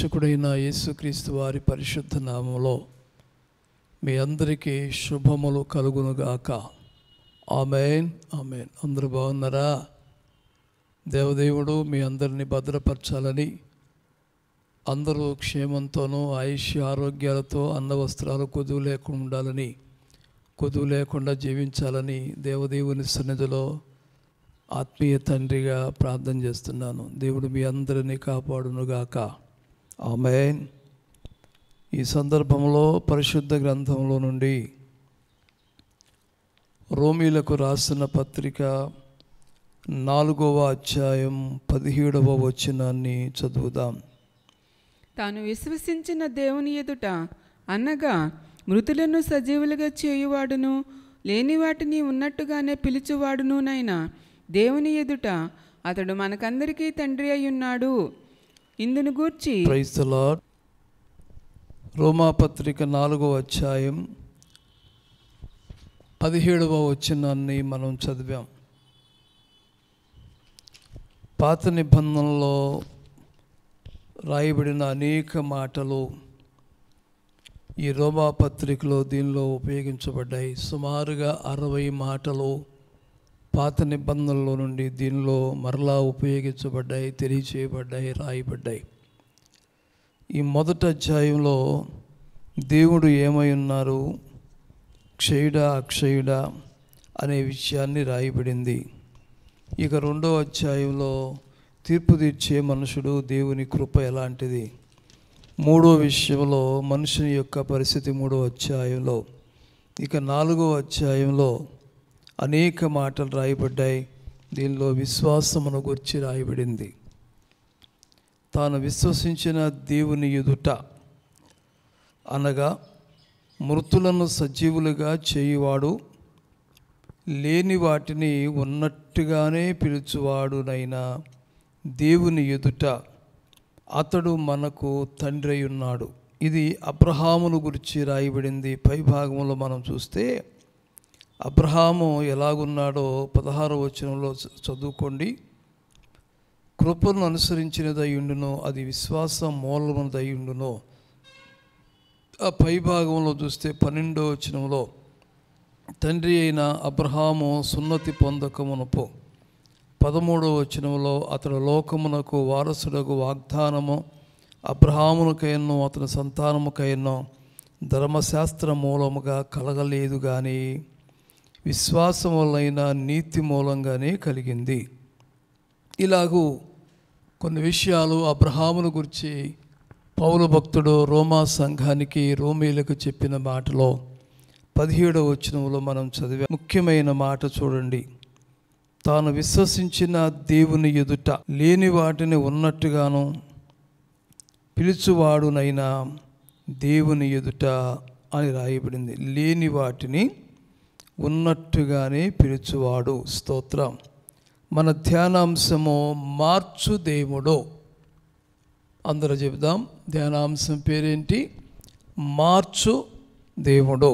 రక్షకుడైన యేసుక్రీస్తు వారి పరిశుద్ధ నామంలో మీ అందరికీ శుభములు కలుగునుగాక ఆమెన్ ఆమెన్ అందరూ బాగున్నారా దేవదేవుడు మీ అందరినీ భద్రపరచాలని అందరూ క్షేమంతోనూ ఆయుష్ ఆరోగ్యాలతో అన్న వస్త్రాలు కొదువు లేకుండా ఉండాలని కొదువు లేకుండా జీవించాలని దేవదేవుని సన్నిధిలో ఆత్మీయ తండ్రిగా ప్రార్థన చేస్తున్నాను దేవుడు మీ అందరినీ కాపాడునుగాక ఆమె ఈ సందర్భంలో పరిశుద్ధ గ్రంథంలో నుండి రోమీలకు రాసిన పత్రిక నాలుగవ అధ్యాయం పదిహేడవ వచనాన్ని చదువుదాం తాను విశ్వసించిన దేవుని ఎదుట అనగా మృతులను సజీవులుగా చేయువాడును లేని వాటిని ఉన్నట్టుగానే పిలుచువాడును నైనా దేవుని ఎదుట అతడు మనకందరికీ తండ్రి అయి ఉన్నాడు ఇందును గూర్చి ప్రైజ్ రోమాపత్రిక నాలుగో అధ్యాయం పదిహేడవ వచ్చినాన్ని మనం చదివాం పాత నిబంధనలో రాయబడిన అనేక మాటలు ఈ రోమాపత్రికలో దీనిలో ఉపయోగించబడ్డాయి సుమారుగా అరవై మాటలు పాత నిబంధనలో నుండి దీనిలో మరలా ఉపయోగించబడ్డాయి తెలియచేయబడ్డాయి రాయబడ్డాయి ఈ మొదటి అధ్యాయంలో దేవుడు ఏమై ఉన్నారు క్షయుడ అక్షయుడా అనే విషయాన్ని రాయబడింది ఇక రెండో అధ్యాయంలో తీర్పు తీర్చే మనుషుడు దేవుని కృప ఎలాంటిది మూడో విషయంలో మనుషుని యొక్క పరిస్థితి మూడో అధ్యాయంలో ఇక నాలుగో అధ్యాయంలో అనేక మాటలు రాయబడ్డాయి దీనిలో విశ్వాసమును గుర్చి రాయబడింది తాను విశ్వసించిన దేవుని ఎదుట అనగా మృతులను సజీవులుగా చేయువాడు లేని వాటిని ఉన్నట్టుగానే పిలుచువాడునైనా దేవుని ఎదుట అతడు మనకు తండ్రి ఉన్నాడు ఇది అబ్రహామును గురించి రాయబడింది పై భాగంలో మనం చూస్తే అబ్రహాము ఎలాగున్నాడో పదహారు వచనంలో చదువుకోండి కృపను దయ్యుండును అది విశ్వాసం దయ్యుండును ఆ పై భాగంలో చూస్తే పన్నెండో వచనంలో తండ్రి అయిన అబ్రహాము సున్నతి పొందకమునపు పదమూడవ వచనంలో అతడు లోకమునకు వారసుడకు వాగ్దానము అబ్రహామునకైనో అతని సంతానముకైనో ధర్మశాస్త్ర మూలముగా కలగలేదు కానీ విశ్వాసం వలన నీతి మూలంగానే కలిగింది ఇలాగూ కొన్ని విషయాలు అబ్రహామును గురించి పౌల భక్తుడు రోమా సంఘానికి రోమీలకు చెప్పిన మాటలో పదిహేడవ వచనంలో మనం చదివే ముఖ్యమైన మాట చూడండి తాను విశ్వసించిన దేవుని ఎదుట లేని వాటిని ఉన్నట్టుగాను పిలుచువాడునైనా దేవుని ఎదుట అని రాయబడింది లేని వాటిని ఉన్నట్టుగానే పిలుచువాడు స్తోత్రం మన ధ్యానాంశము మార్చు దేవుడు అందరూ చెబుదాం ధ్యానాంశం పేరేంటి మార్చు దేవుడు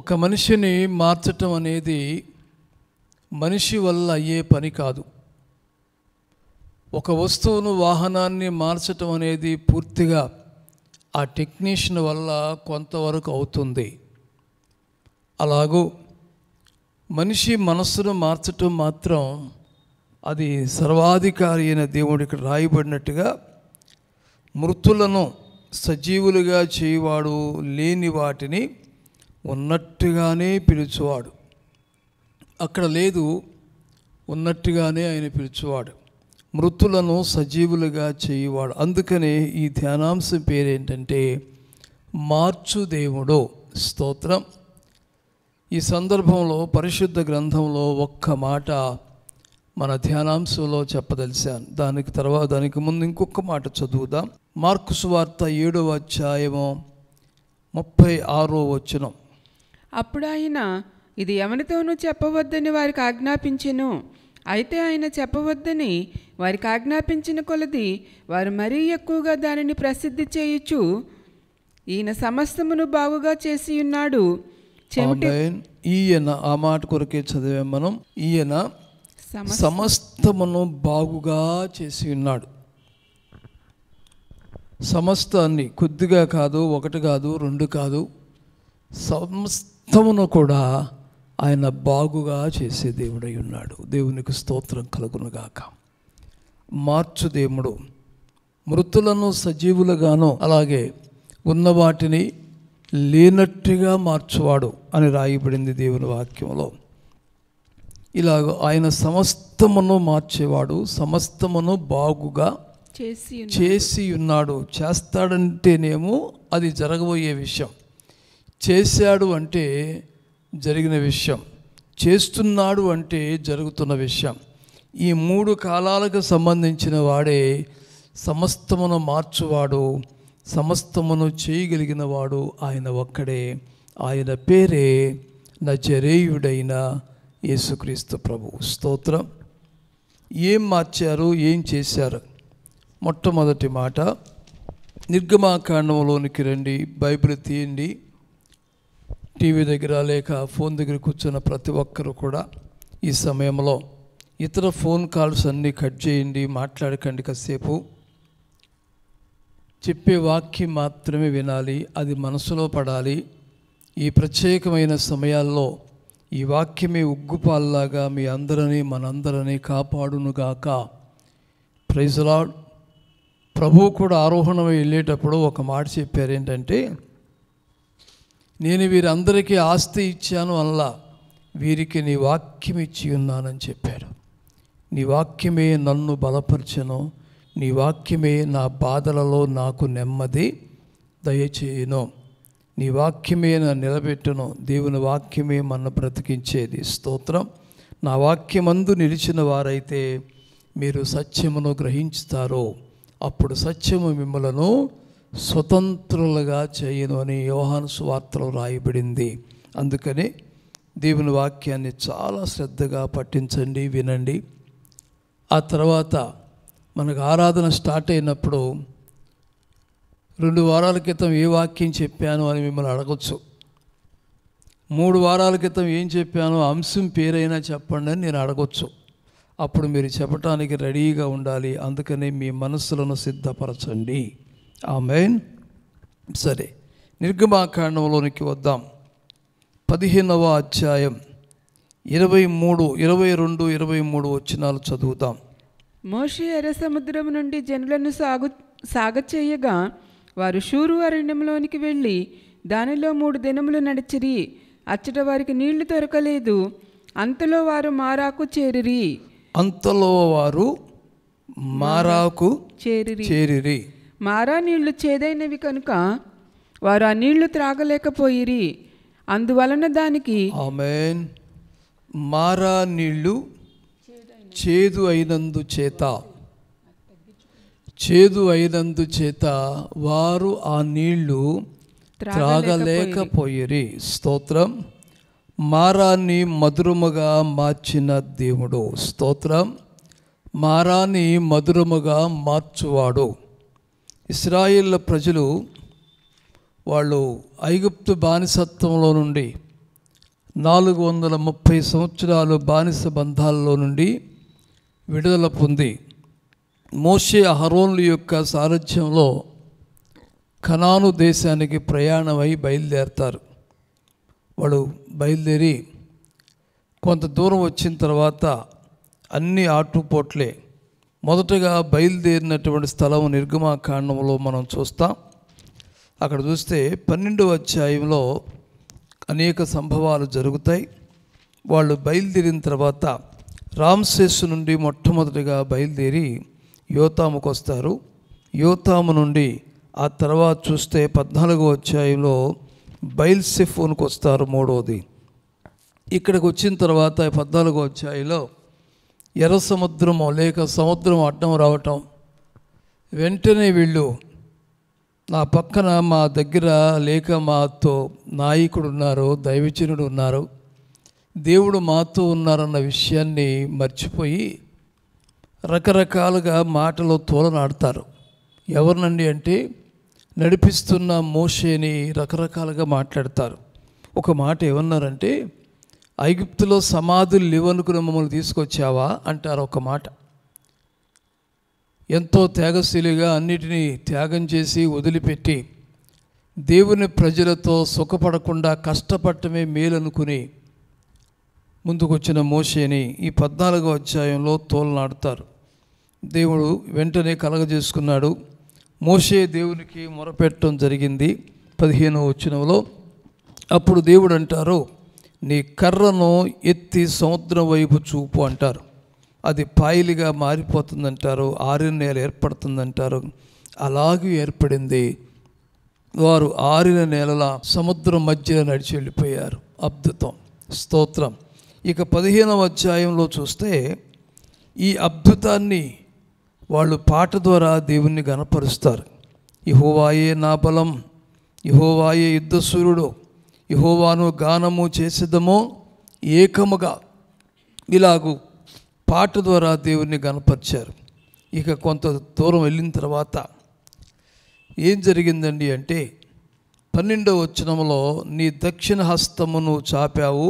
ఒక మనిషిని మార్చటం అనేది మనిషి వల్ల అయ్యే పని కాదు ఒక వస్తువును వాహనాన్ని మార్చటం అనేది పూర్తిగా ఆ టెక్నీషియన్ వల్ల కొంతవరకు అవుతుంది అలాగూ మనిషి మనస్సును మార్చటం మాత్రం అది సర్వాధికారి అయిన దేవుడికి రాయబడినట్టుగా మృతులను సజీవులుగా చేయవాడు లేని వాటిని ఉన్నట్టుగానే పిలుచువాడు అక్కడ లేదు ఉన్నట్టుగానే ఆయన పిలుచువాడు మృతులను సజీవులుగా చేయువాడు అందుకనే ఈ ధ్యానాంశం పేరేంటంటే మార్చు దేవుడు స్తోత్రం ఈ సందర్భంలో పరిశుద్ధ గ్రంథంలో ఒక్క మాట మన ధ్యానాంశంలో చెప్పదలిశాను దానికి తర్వాత దానికి ముందు ఇంకొక మాట చదువుదాం మార్కు సువార్త ఏడవ అధ్యాయము ముప్పై ఆరో వచ్చిన అప్పుడు ఆయన ఇది ఎవరితోనూ చెప్పవద్దని వారికి ఆజ్ఞాపించను అయితే ఆయన చెప్పవద్దని వారికి ఆజ్ఞాపించిన కొలది వారు మరీ ఎక్కువగా దానిని ప్రసిద్ధి చేయొచ్చు ఈయన సమస్తమును బాగుగా చేసి ఉన్నాడు ఈయన ఆ మాట కొరకే చదివాం మనం ఈయన సమస్తమును బాగుగా చేసి ఉన్నాడు సమస్తాన్ని కొద్దిగా కాదు ఒకటి కాదు రెండు కాదు సమస్తమును కూడా ఆయన బాగుగా చేసే దేవుడై ఉన్నాడు దేవునికి స్తోత్రం కలుగునుగాక మార్చు దేవుడు మృతులను సజీవులుగాను అలాగే ఉన్న వాటిని లేనట్టుగా మార్చువాడు అని రాయబడింది దేవుని వాక్యంలో ఇలాగ ఆయన సమస్తమును మార్చేవాడు సమస్తమును బాగుగా చేసి చేసి ఉన్నాడు చేస్తాడంటేనేమో అది జరగబోయే విషయం చేశాడు అంటే జరిగిన విషయం చేస్తున్నాడు అంటే జరుగుతున్న విషయం ఈ మూడు కాలాలకు సంబంధించిన వాడే సమస్తమును మార్చువాడు సమస్తమును చేయగలిగిన వాడు ఆయన ఒక్కడే ఆయన పేరే నజరేయుడైన యేసుక్రీస్తు ప్రభు స్తోత్రం ఏం మార్చారు ఏం చేశారు మొట్టమొదటి మాట నిర్గమాకాండంలోనికి రండి బైబిల్ తీయండి టీవీ దగ్గర లేక ఫోన్ దగ్గర కూర్చున్న ప్రతి ఒక్కరు కూడా ఈ సమయంలో ఇతర ఫోన్ కాల్స్ అన్నీ కట్ చేయండి మాట్లాడకండి కాసేపు చెప్పే వాక్యం మాత్రమే వినాలి అది మనసులో పడాలి ఈ ప్రత్యేకమైన సమయాల్లో ఈ వాక్యమే ఉగ్గుపాల్లాగా మీ అందరినీ మనందరినీ కాపాడునుగాక ప్రైజ్లాడ్ ప్రభు కూడా ఆరోహణమై వెళ్ళేటప్పుడు ఒక మాట చెప్పారు ఏంటంటే నేను వీరందరికీ ఆస్తి ఇచ్చాను అల్ల వీరికి నీ వాక్యం ఇచ్చి ఉన్నానని చెప్పాడు నీ వాక్యమే నన్ను బలపరచను నీ వాక్యమే నా బాధలలో నాకు నెమ్మది దయచేయను నీ వాక్యమే నన్ను నిలబెట్టును దేవుని వాక్యమే మన బ్రతికించేది స్తోత్రం నా వాక్యమందు నిలిచిన వారైతే మీరు సత్యమును గ్రహించుతారో అప్పుడు సత్యము మిమ్మలను స్వతంత్రులుగా చేయను అని యోహాను సువార్తలో రాయబడింది అందుకని దేవుని వాక్యాన్ని చాలా శ్రద్ధగా పట్టించండి వినండి ఆ తర్వాత మనకు ఆరాధన స్టార్ట్ అయినప్పుడు రెండు వారాల క్రితం ఏ వాక్యం చెప్పాను అని మిమ్మల్ని అడగచ్చు మూడు వారాల క్రితం ఏం చెప్పానో అంశం పేరైనా చెప్పండి అని నేను అడగచ్చు అప్పుడు మీరు చెప్పటానికి రెడీగా ఉండాలి అందుకనే మీ మనస్సులను సిద్ధపరచండి ఆ మెయిన్ సరే నిర్గమాకాండంలోనికి వద్దాం పదిహేనవ అధ్యాయం ఇరవై మూడు ఇరవై రెండు ఇరవై మూడు వచ్చినాలు చదువుతాం మోషే సముద్రం నుండి జనులను సాగు సాగ చేయగా వారు షూరు అరణ్యంలోనికి వెళ్ళి దానిలో మూడు దినములు నడిచిరి అచ్చట వారికి నీళ్లు దొరకలేదు అంతలో వారు మారాకు చేరిరి అంతలో వారు మారాకు చేరిరి చేరిరి మారా నీళ్లు చేదైనవి కనుక వారు ఆ నీళ్లు త్రాగలేకపోయిరి అందువలన దానికి మారా నీళ్లు చేదు అయినందు చేత చేదు అయినందు చేత వారు ఆ నీళ్లు త్రాగలేకపోయిరి స్తోత్రం మారాన్ని మధురముగా మార్చిన దేవుడు స్తోత్రం మారాన్ని మధురముగా మార్చువాడు ఇస్రాయిల్ ప్రజలు వాళ్ళు ఐగుప్తు బానిసత్వంలో నుండి నాలుగు వందల ముప్పై సంవత్సరాలు బానిస బంధాల్లో నుండి విడుదల పొంది మోషే అహరోన్ల యొక్క సారథ్యంలో కనాను దేశానికి ప్రయాణమై బయలుదేరతారు వాళ్ళు బయలుదేరి కొంత దూరం వచ్చిన తర్వాత అన్ని ఆటుపోట్లే మొదటగా బయలుదేరినటువంటి స్థలం నిర్గమాకాండంలో మనం చూస్తాం అక్కడ చూస్తే పన్నెండవ అధ్యాయంలో అనేక సంభవాలు జరుగుతాయి వాళ్ళు బయలుదేరిన తర్వాత రామ్సేస్ నుండి మొట్టమొదటిగా బయలుదేరి యోతాముకు వస్తారు యోతాము నుండి ఆ తర్వాత చూస్తే పద్నాలుగో అధ్యాయంలో బయల్సెఫోన్కి వస్తారు మూడవది ఇక్కడికి వచ్చిన తర్వాత పద్నాలుగో అధ్యాయంలో ఎర్ర సముద్రము లేక సముద్రం అడ్డం రావటం వెంటనే వీళ్ళు నా పక్కన మా దగ్గర లేక మాతో నాయకుడు ఉన్నారు దైవచనుడు ఉన్నారు దేవుడు మాతో ఉన్నారన్న విషయాన్ని మర్చిపోయి రకరకాలుగా మాటలో తోలనాడతారు ఎవరినండి అంటే నడిపిస్తున్న మోషేని రకరకాలుగా మాట్లాడతారు ఒక మాట ఏమన్నారంటే ఐగుప్తులో సమాధులు లేవనుకుని మమ్మల్ని తీసుకొచ్చావా అంటారు ఒక మాట ఎంతో త్యాగశీలిగా అన్నిటినీ త్యాగం చేసి వదిలిపెట్టి దేవుని ప్రజలతో సుఖపడకుండా కష్టపడటమే మేలనుకుని ముందుకొచ్చిన మోషేని ఈ పద్నాలుగో అధ్యాయంలో తోలనాడతారు దేవుడు వెంటనే కలగజేసుకున్నాడు మోషే దేవునికి మొరపెట్టడం జరిగింది పదిహేనో వచ్చినంలో అప్పుడు దేవుడు అంటారు నీ కర్రను ఎత్తి సముద్రం వైపు చూపు అంటారు అది పాయిలిగా మారిపోతుందంటారు ఆరిన నేల ఏర్పడుతుందంటారు అలాగే ఏర్పడింది వారు ఆరిన నేలలా సముద్రం మధ్యలో నడిచి వెళ్ళిపోయారు అద్భుతం స్తోత్రం ఇక పదిహేనవ అధ్యాయంలో చూస్తే ఈ అద్భుతాన్ని వాళ్ళు పాట ద్వారా దేవుణ్ణి గనపరుస్తారు ఇహోవాయే నా బలం ఇహోవాయే యుద్ధ సూర్యుడు ఇహోవాను గానము చేసేదమో ఏకముగా ఇలాగు పాట ద్వారా దేవుణ్ణి గనపరిచారు ఇక కొంత దూరం వెళ్ళిన తర్వాత ఏం జరిగిందండి అంటే పన్నెండవ వచనంలో నీ దక్షిణ హస్తమును చాపావు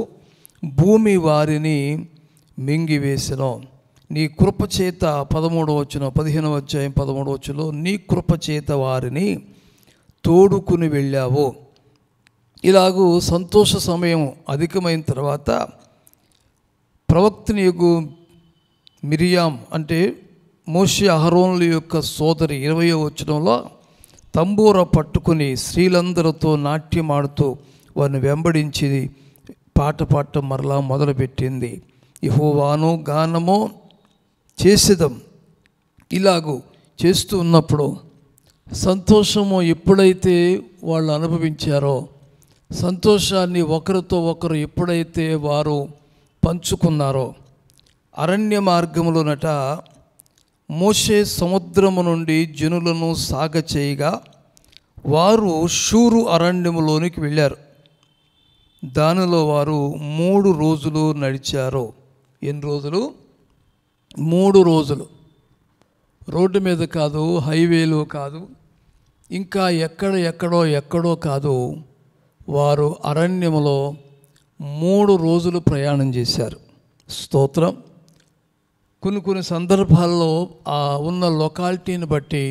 భూమి వారిని మింగివేసను నీ కృపచేత పదమూడవ వచ్చిన పదిహేనవ వచ్చాయి పదమూడవ వచ్చులో నీ కృపచేత వారిని తోడుకుని వెళ్ళావు ఇలాగూ సంతోష సమయం అధికమైన తర్వాత ప్రవక్తని యొక్క మిరియాం అంటే మోషి అహరోన్ల యొక్క సోదరి ఇరవయో వచ్చడంలో తంబూర పట్టుకుని స్త్రీలందరితో నాట్యమాడుతూ వారిని వెంబడించింది పాట పాడటం మరలా మొదలుపెట్టింది యహోవాను గానము చేసేదాం ఇలాగూ చేస్తూ ఉన్నప్పుడు సంతోషము ఎప్పుడైతే వాళ్ళు అనుభవించారో సంతోషాన్ని ఒకరితో ఒకరు ఎప్పుడైతే వారు పంచుకున్నారో అరణ్య మార్గములోనట మోషే సముద్రము నుండి జనులను సాగ చేయగా వారు షూరు అరణ్యములోనికి వెళ్ళారు దానిలో వారు మూడు రోజులు నడిచారు ఎన్ని రోజులు మూడు రోజులు రోడ్డు మీద కాదు హైవేలు కాదు ఇంకా ఎక్కడ ఎక్కడో ఎక్కడో కాదు వారు అరణ్యములో మూడు రోజులు ప్రయాణం చేశారు స్తోత్రం కొన్ని కొన్ని సందర్భాల్లో ఆ ఉన్న లొకాలిటీని బట్టి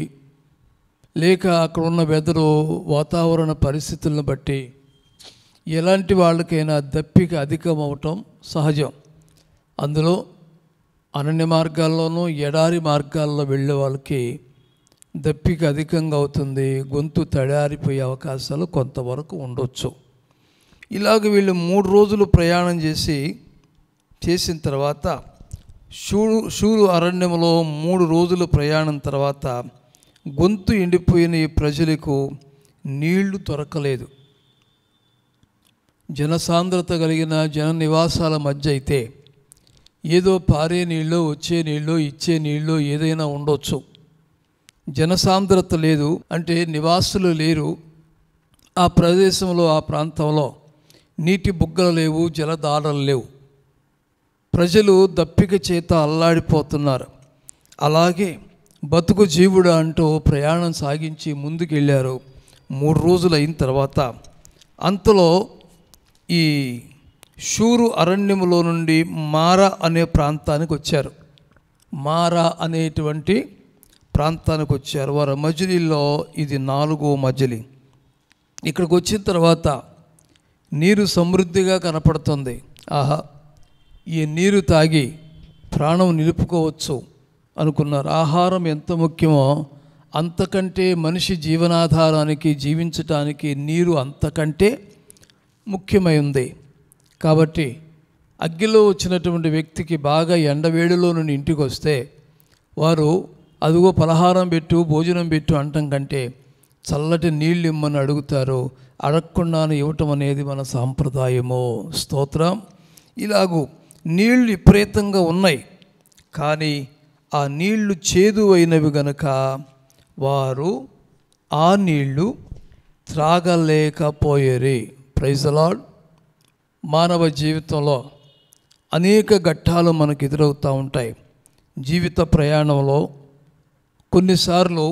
లేక అక్కడ ఉన్న వెదరు వాతావరణ పరిస్థితులను బట్టి ఎలాంటి వాళ్ళకైనా దప్పిక అవటం సహజం అందులో అరణ్య మార్గాల్లోనూ ఎడారి మార్గాల్లో వెళ్ళే వాళ్ళకి దప్పిక అధికంగా అవుతుంది గొంతు తడారిపోయే అవకాశాలు కొంతవరకు ఉండొచ్చు ఇలాగ వీళ్ళు మూడు రోజులు ప్రయాణం చేసి చేసిన తర్వాత షూరు షూరు అరణ్యంలో మూడు రోజులు ప్రయాణం తర్వాత గొంతు ఎండిపోయిన ఈ ప్రజలకు నీళ్లు దొరకలేదు జనసాంద్రత కలిగిన జన నివాసాల మధ్య అయితే ఏదో పారే నీళ్ళు వచ్చే నీళ్ళు ఇచ్చే నీళ్ళు ఏదైనా ఉండొచ్చు జనసాంద్రత లేదు అంటే నివాసులు లేరు ఆ ప్రదేశంలో ఆ ప్రాంతంలో నీటి బుగ్గలు లేవు జలదారలు లేవు ప్రజలు దప్పిక చేత అల్లాడిపోతున్నారు అలాగే బతుకు జీవుడు అంటూ ప్రయాణం సాగించి ముందుకెళ్ళారు మూడు రోజులు అయిన తర్వాత అంతలో ఈ షూరు అరణ్యములో నుండి మారా అనే ప్రాంతానికి వచ్చారు మారా అనేటువంటి ప్రాంతానికి వచ్చారు వారి మజిలీలో ఇది నాలుగో మజిలి ఇక్కడికి వచ్చిన తర్వాత నీరు సమృద్ధిగా కనపడుతుంది ఆహా ఈ నీరు తాగి ప్రాణం నిలుపుకోవచ్చు అనుకున్నారు ఆహారం ఎంత ముఖ్యమో అంతకంటే మనిషి జీవనాధారానికి జీవించటానికి నీరు అంతకంటే ముఖ్యమై ఉంది కాబట్టి అగ్గిలో వచ్చినటువంటి వ్యక్తికి బాగా ఎండవేడిలో నుండి ఇంటికి వస్తే వారు అదిగో పలహారం పెట్టు భోజనం పెట్టు అంటం కంటే చల్లటి నీళ్ళు ఇమ్మని అడుగుతారు అడగకుండానే ఇవ్వటం అనేది మన సాంప్రదాయము స్తోత్రం ఇలాగూ నీళ్లు విపరీతంగా ఉన్నాయి కానీ ఆ నీళ్లు చేదు అయినవి గనక వారు ఆ నీళ్లు త్రాగలేకపోయేరి ప్రైజ్ మానవ జీవితంలో అనేక ఘట్టాలు మనకు ఎదురవుతూ ఉంటాయి జీవిత ప్రయాణంలో కొన్నిసార్లు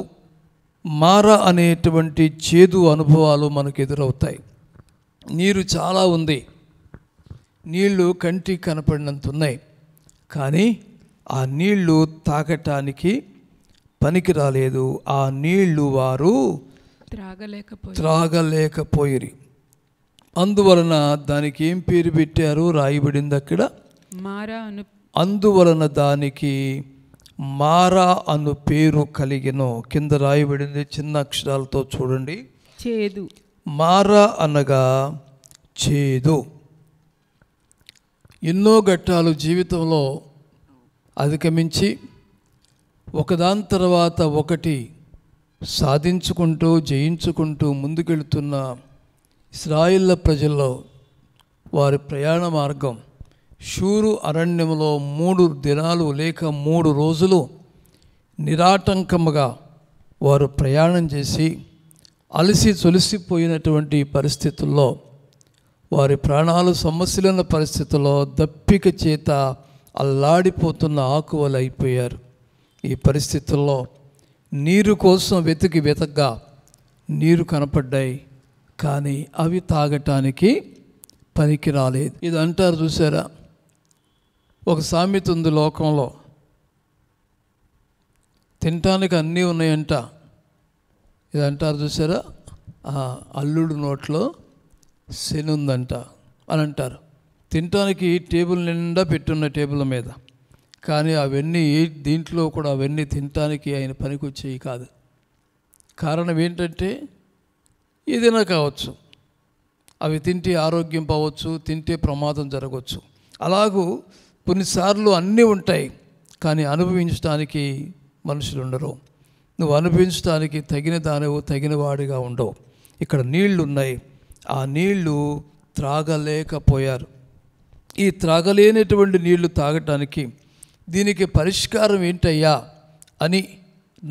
మార అనేటువంటి చేదు అనుభవాలు మనకు ఎదురవుతాయి నీరు చాలా ఉంది నీళ్లు కంటి కనపడినంత ఉన్నాయి కానీ ఆ నీళ్లు తాగటానికి పనికి రాలేదు ఆ నీళ్లు వారు త్రాగలేకపోయి త్రాగలేకపోయిరి అందువలన దానికి ఏం పేరు పెట్టారు రాయబడింది అక్కడ మారా అను అందువలన దానికి మారా అను పేరు కలిగిను కింద రాయబడింది చిన్న అక్షరాలతో చూడండి చేదు మారా అనగా చేదు ఎన్నో ఘట్టాలు జీవితంలో అధిగమించి ఒకదాని తర్వాత ఒకటి సాధించుకుంటూ జయించుకుంటూ ముందుకెళ్తున్న ఇస్రాయిల్ ప్రజల్లో వారి ప్రయాణ మార్గం షూరు అరణ్యంలో మూడు దినాలు లేక మూడు రోజులు నిరాటంకముగా వారు ప్రయాణం చేసి అలసి తొలిసిపోయినటువంటి పరిస్థితుల్లో వారి ప్రాణాలు సమస్యలైన పరిస్థితుల్లో దప్పిక చేత అల్లాడిపోతున్న ఆకువలు అయిపోయారు ఈ పరిస్థితుల్లో నీరు కోసం వెతికి వెతగ్గా నీరు కనపడ్డాయి కానీ అవి తాగటానికి పనికి రాలేదు ఇది అంటారు చూసారా ఒక సామెత ఉంది లోకంలో తినటానికి అన్నీ ఉన్నాయంట ఇది అంటారు చూసారా ఆ అల్లుడు నోట్లో శని ఉందంట అని అంటారు తినటానికి టేబుల్ నిండా పెట్టున్న టేబుల్ మీద కానీ అవన్నీ దీంట్లో కూడా అవన్నీ తినటానికి ఆయన పనికొచ్చేవి కాదు కారణం ఏంటంటే ఏదైనా కావచ్చు అవి తింటే ఆరోగ్యం పోవచ్చు తింటే ప్రమాదం జరగవచ్చు అలాగూ కొన్నిసార్లు అన్నీ ఉంటాయి కానీ అనుభవించడానికి మనుషులు ఉండరు నువ్వు అనుభవించడానికి తగిన దానివు తగిన వాడిగా ఉండవు ఇక్కడ నీళ్లు ఉన్నాయి ఆ నీళ్లు త్రాగలేకపోయారు ఈ త్రాగలేనటువంటి నీళ్లు తాగటానికి దీనికి పరిష్కారం ఏంటయ్యా అని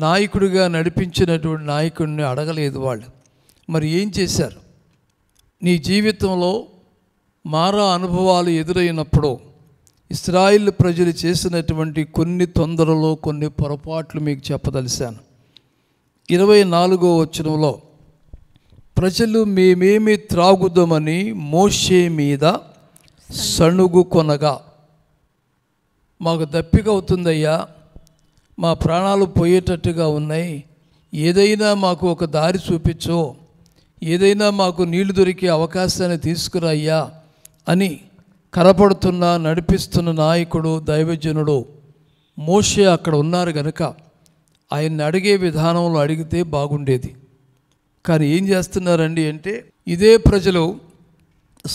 నాయకుడిగా నడిపించినటువంటి నాయకుడిని అడగలేదు వాళ్ళు మరి ఏం చేశారు నీ జీవితంలో మారా అనుభవాలు ఎదురైనప్పుడు ఇస్రాయిల్ ప్రజలు చేసినటువంటి కొన్ని తొందరలో కొన్ని పొరపాట్లు మీకు చెప్పదలిశాను ఇరవై నాలుగో వచనంలో ప్రజలు మేమేమి త్రాగుదామని మోషే మీద సణుగు కొనగా మాకు దప్పిక అవుతుందయ్యా మా ప్రాణాలు పోయేటట్టుగా ఉన్నాయి ఏదైనా మాకు ఒక దారి చూపించో ఏదైనా మాకు నీళ్లు దొరికే అవకాశాన్ని తీసుకురాయ్యా అని కనపడుతున్న నడిపిస్తున్న నాయకుడు దైవజనుడు మోషే అక్కడ ఉన్నారు కనుక ఆయన్ని అడిగే విధానంలో అడిగితే బాగుండేది కానీ ఏం చేస్తున్నారండి అంటే ఇదే ప్రజలు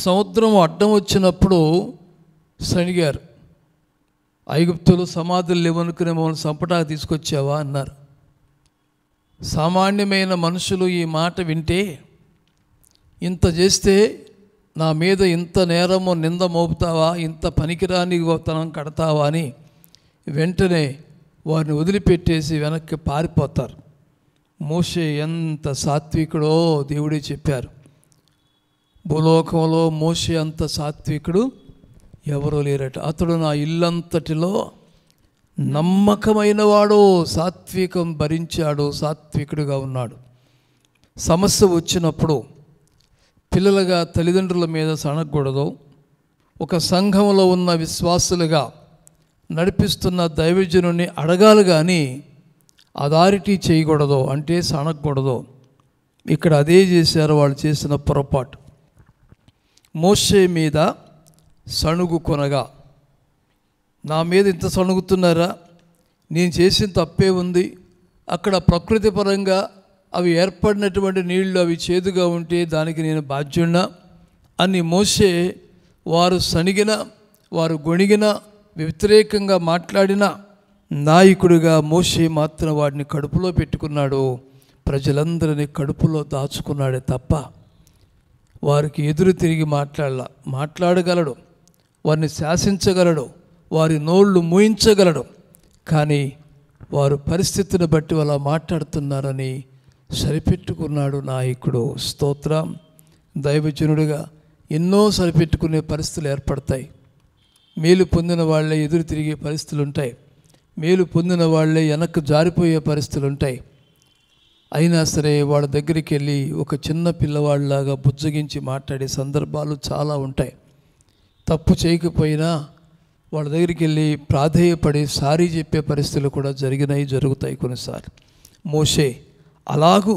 సముద్రం అడ్డం వచ్చినప్పుడు సణిగారు ఐగుప్తులు సమాధులు లేవనుకుని మమ్మల్ని సంపటాకు తీసుకొచ్చావా అన్నారు సామాన్యమైన మనుషులు ఈ మాట వింటే ఇంత చేస్తే నా మీద ఇంత నేరము నింద మోపుతావా ఇంత పనికిరాని తనం కడతావా అని వెంటనే వారిని వదిలిపెట్టేసి వెనక్కి పారిపోతారు మోసే ఎంత సాత్వికుడో దేవుడే చెప్పారు భూలోకంలో మోసే అంత సాత్వికుడు ఎవరూ లేరట అతడు నా ఇల్లంతటిలో నమ్మకమైన వాడు సాత్వికం భరించాడు సాత్వికుడుగా ఉన్నాడు సమస్య వచ్చినప్పుడు పిల్లలుగా తల్లిదండ్రుల మీద సనకూడదు ఒక సంఘంలో ఉన్న విశ్వాసులుగా నడిపిస్తున్న దైవజనుని అడగాలి కానీ అథారిటీ చేయకూడదు అంటే సనకూడదు ఇక్కడ అదే చేశారు వాళ్ళు చేసిన పొరపాటు మోసే మీద సణుగు కొనగా నా మీద ఇంత సణుగుతున్నారా నేను చేసిన తప్పే ఉంది అక్కడ ప్రకృతిపరంగా అవి ఏర్పడినటువంటి నీళ్లు అవి చేదుగా ఉంటే దానికి నేను బాధ్యున్నా అని మోసే వారు సణిగిన వారు గొణిగిన వ్యతిరేకంగా మాట్లాడిన నాయకుడిగా మోసే మాత్రం వాడిని కడుపులో పెట్టుకున్నాడు ప్రజలందరినీ కడుపులో దాచుకున్నాడే తప్ప వారికి ఎదురు తిరిగి మాట్లాడాల మాట్లాడగలడు వారిని శాసించగలడు వారి నోళ్ళు మూయించగలడు కానీ వారు పరిస్థితిని బట్టి అలా మాట్లాడుతున్నారని సరిపెట్టుకున్నాడు నాయకుడు స్తోత్రం దైవజనుడిగా ఎన్నో సరిపెట్టుకునే పరిస్థితులు ఏర్పడతాయి మేలు పొందిన వాళ్ళే ఎదురు తిరిగే పరిస్థితులు ఉంటాయి మేలు పొందిన వాళ్ళే వెనక్కు జారిపోయే పరిస్థితులు ఉంటాయి అయినా సరే వాళ్ళ దగ్గరికి వెళ్ళి ఒక చిన్న పిల్లవాడిలాగా బుజ్జగించి మాట్లాడే సందర్భాలు చాలా ఉంటాయి తప్పు చేయకపోయినా వాళ్ళ దగ్గరికి వెళ్ళి ప్రాధేయపడి సారీ చెప్పే పరిస్థితులు కూడా జరిగినాయి జరుగుతాయి కొన్నిసార్లు మోషే అలాగూ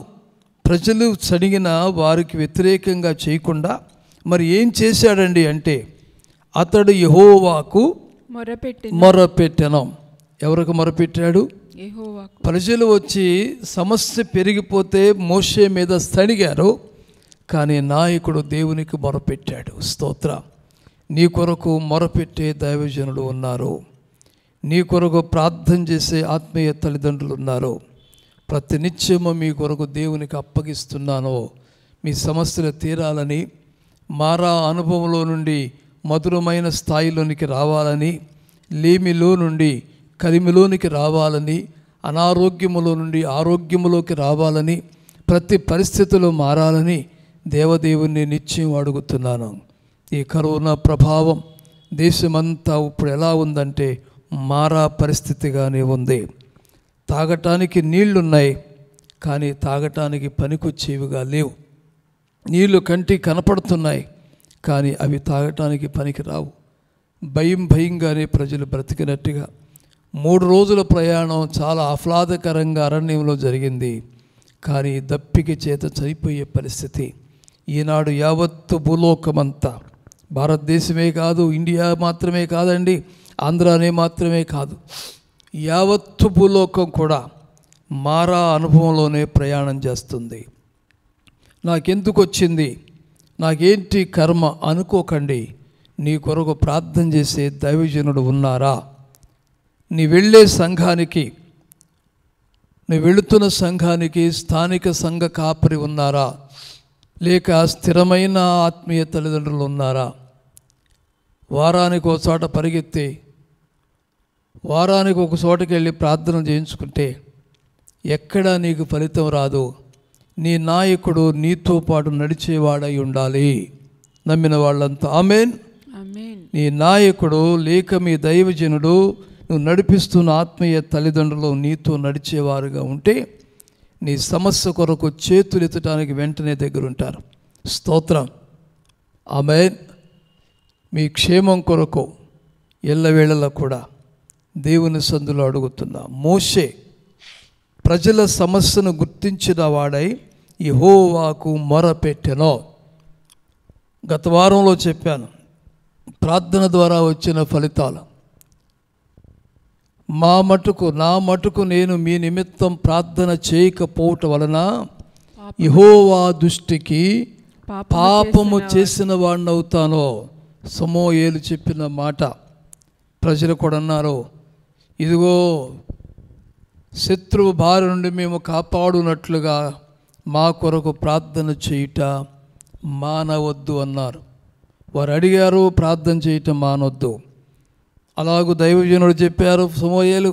ప్రజలు చడిగిన వారికి వ్యతిరేకంగా చేయకుండా మరి ఏం చేశాడండి అంటే అతడు యహోవాకు మొరపెట్టను ఎవరికి మొరపెట్టాడు ప్రజలు వచ్చి సమస్య పెరిగిపోతే మోసే మీద స్థడిగారు కానీ నాయకుడు దేవునికి మొరపెట్టాడు స్తోత్ర నీ కొరకు మొరపెట్టే దైవజనులు ఉన్నారు నీ కొరకు ప్రార్థన చేసే ఆత్మీయ తల్లిదండ్రులు ఉన్నారు ప్రతి నిత్యము మీ కొరకు దేవునికి అప్పగిస్తున్నానో మీ సమస్యలు తీరాలని మారా అనుభవంలో నుండి మధురమైన స్థాయిలోనికి రావాలని లేమిలో నుండి కలిమిలోనికి రావాలని అనారోగ్యములో నుండి ఆరోగ్యములోకి రావాలని ప్రతి పరిస్థితిలో మారాలని దేవదేవుణ్ణి నిత్యం అడుగుతున్నాను ఈ కరోనా ప్రభావం దేశమంతా ఇప్పుడు ఎలా ఉందంటే మారా పరిస్థితిగానే ఉంది తాగటానికి నీళ్లున్నాయి కానీ తాగటానికి పనికొచ్చేవిగా లేవు నీళ్లు కంటి కనపడుతున్నాయి కానీ అవి తాగటానికి పనికి రావు భయం భయంగానే ప్రజలు బ్రతికినట్టుగా మూడు రోజుల ప్రయాణం చాలా ఆహ్లాదకరంగా అరణ్యంలో జరిగింది కానీ దప్పిక చేత చనిపోయే పరిస్థితి ఈనాడు యావత్తు భూలోకమంతా భారతదేశమే కాదు ఇండియా మాత్రమే కాదండి ఆంధ్రానే మాత్రమే కాదు యావత్తు భూలోకం కూడా మారా అనుభవంలోనే ప్రయాణం చేస్తుంది నాకెందుకు వచ్చింది నాకేంటి కర్మ అనుకోకండి నీ కొరకు ప్రార్థన చేసే దైవజనుడు ఉన్నారా నీ వెళ్ళే సంఘానికి నీ వెళుతున్న సంఘానికి స్థానిక సంఘ కాపరి ఉన్నారా లేక స్థిరమైన ఆత్మీయ తల్లిదండ్రులు ఉన్నారా వారానికి ఒకసాట పరిగెత్తి వారానికి ఒక చోటకి వెళ్ళి ప్రార్థన చేయించుకుంటే ఎక్కడా నీకు ఫలితం రాదు నీ నాయకుడు నీతో పాటు నడిచేవాడై ఉండాలి నమ్మిన వాళ్ళంతా ఆమెన్ నీ నాయకుడు లేక మీ దైవజనుడు నువ్వు నడిపిస్తున్న ఆత్మీయ తల్లిదండ్రులు నీతో నడిచేవారుగా ఉంటే నీ సమస్య కొరకు చేతులెత్తడానికి వెంటనే దగ్గరుంటారు స్తోత్రం ఆమె మీ క్షేమం కొరకు ఎల్లవేళలో కూడా దేవుని సందులో అడుగుతున్నా మోషే ప్రజల సమస్యను గుర్తించిన వాడై ఇహోవాకు మొరపెట్టెనో గత వారంలో చెప్పాను ప్రార్థన ద్వారా వచ్చిన ఫలితాలు మా మటుకు నా మటుకు నేను మీ నిమిత్తం ప్రార్థన చేయకపోవటం వలన ఇహోవా దృష్టికి పాపము చేసిన వాడిని అవుతానో సమోయేలు చెప్పిన మాట ప్రజలు కూడా అన్నారు ఇదిగో శత్రువు బారి నుండి మేము కాపాడునట్లుగా మా కొరకు ప్రార్థన చేయుట మానవద్దు అన్నారు వారు అడిగారు ప్రార్థన చేయటం మానవద్దు అలాగూ దైవజనుడు చెప్పారు సుమోయేలు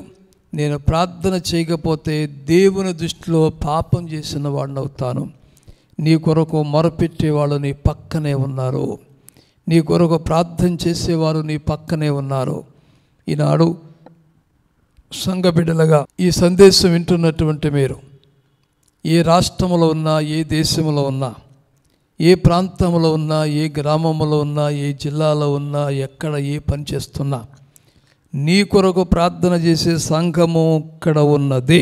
నేను ప్రార్థన చేయకపోతే దేవుని దృష్టిలో పాపం చేసిన వాడిని అవుతాను నీ కొరకు మొరపెట్టేవాళ్ళు నీ పక్కనే ఉన్నారు నీ కొరకు ప్రార్థన చేసేవారు నీ పక్కనే ఉన్నారు ఈనాడు సంఘ బిడ్డలుగా ఈ సందేశం వింటున్నటువంటి మీరు ఏ రాష్ట్రంలో ఉన్నా ఏ దేశంలో ఉన్నా ఏ ప్రాంతంలో ఉన్నా ఏ గ్రామంలో ఉన్నా ఏ జిల్లాలో ఉన్నా ఎక్కడ ఏ పని చేస్తున్నా నీ కొరకు ప్రార్థన చేసే సంఘము ఇక్కడ ఉన్నది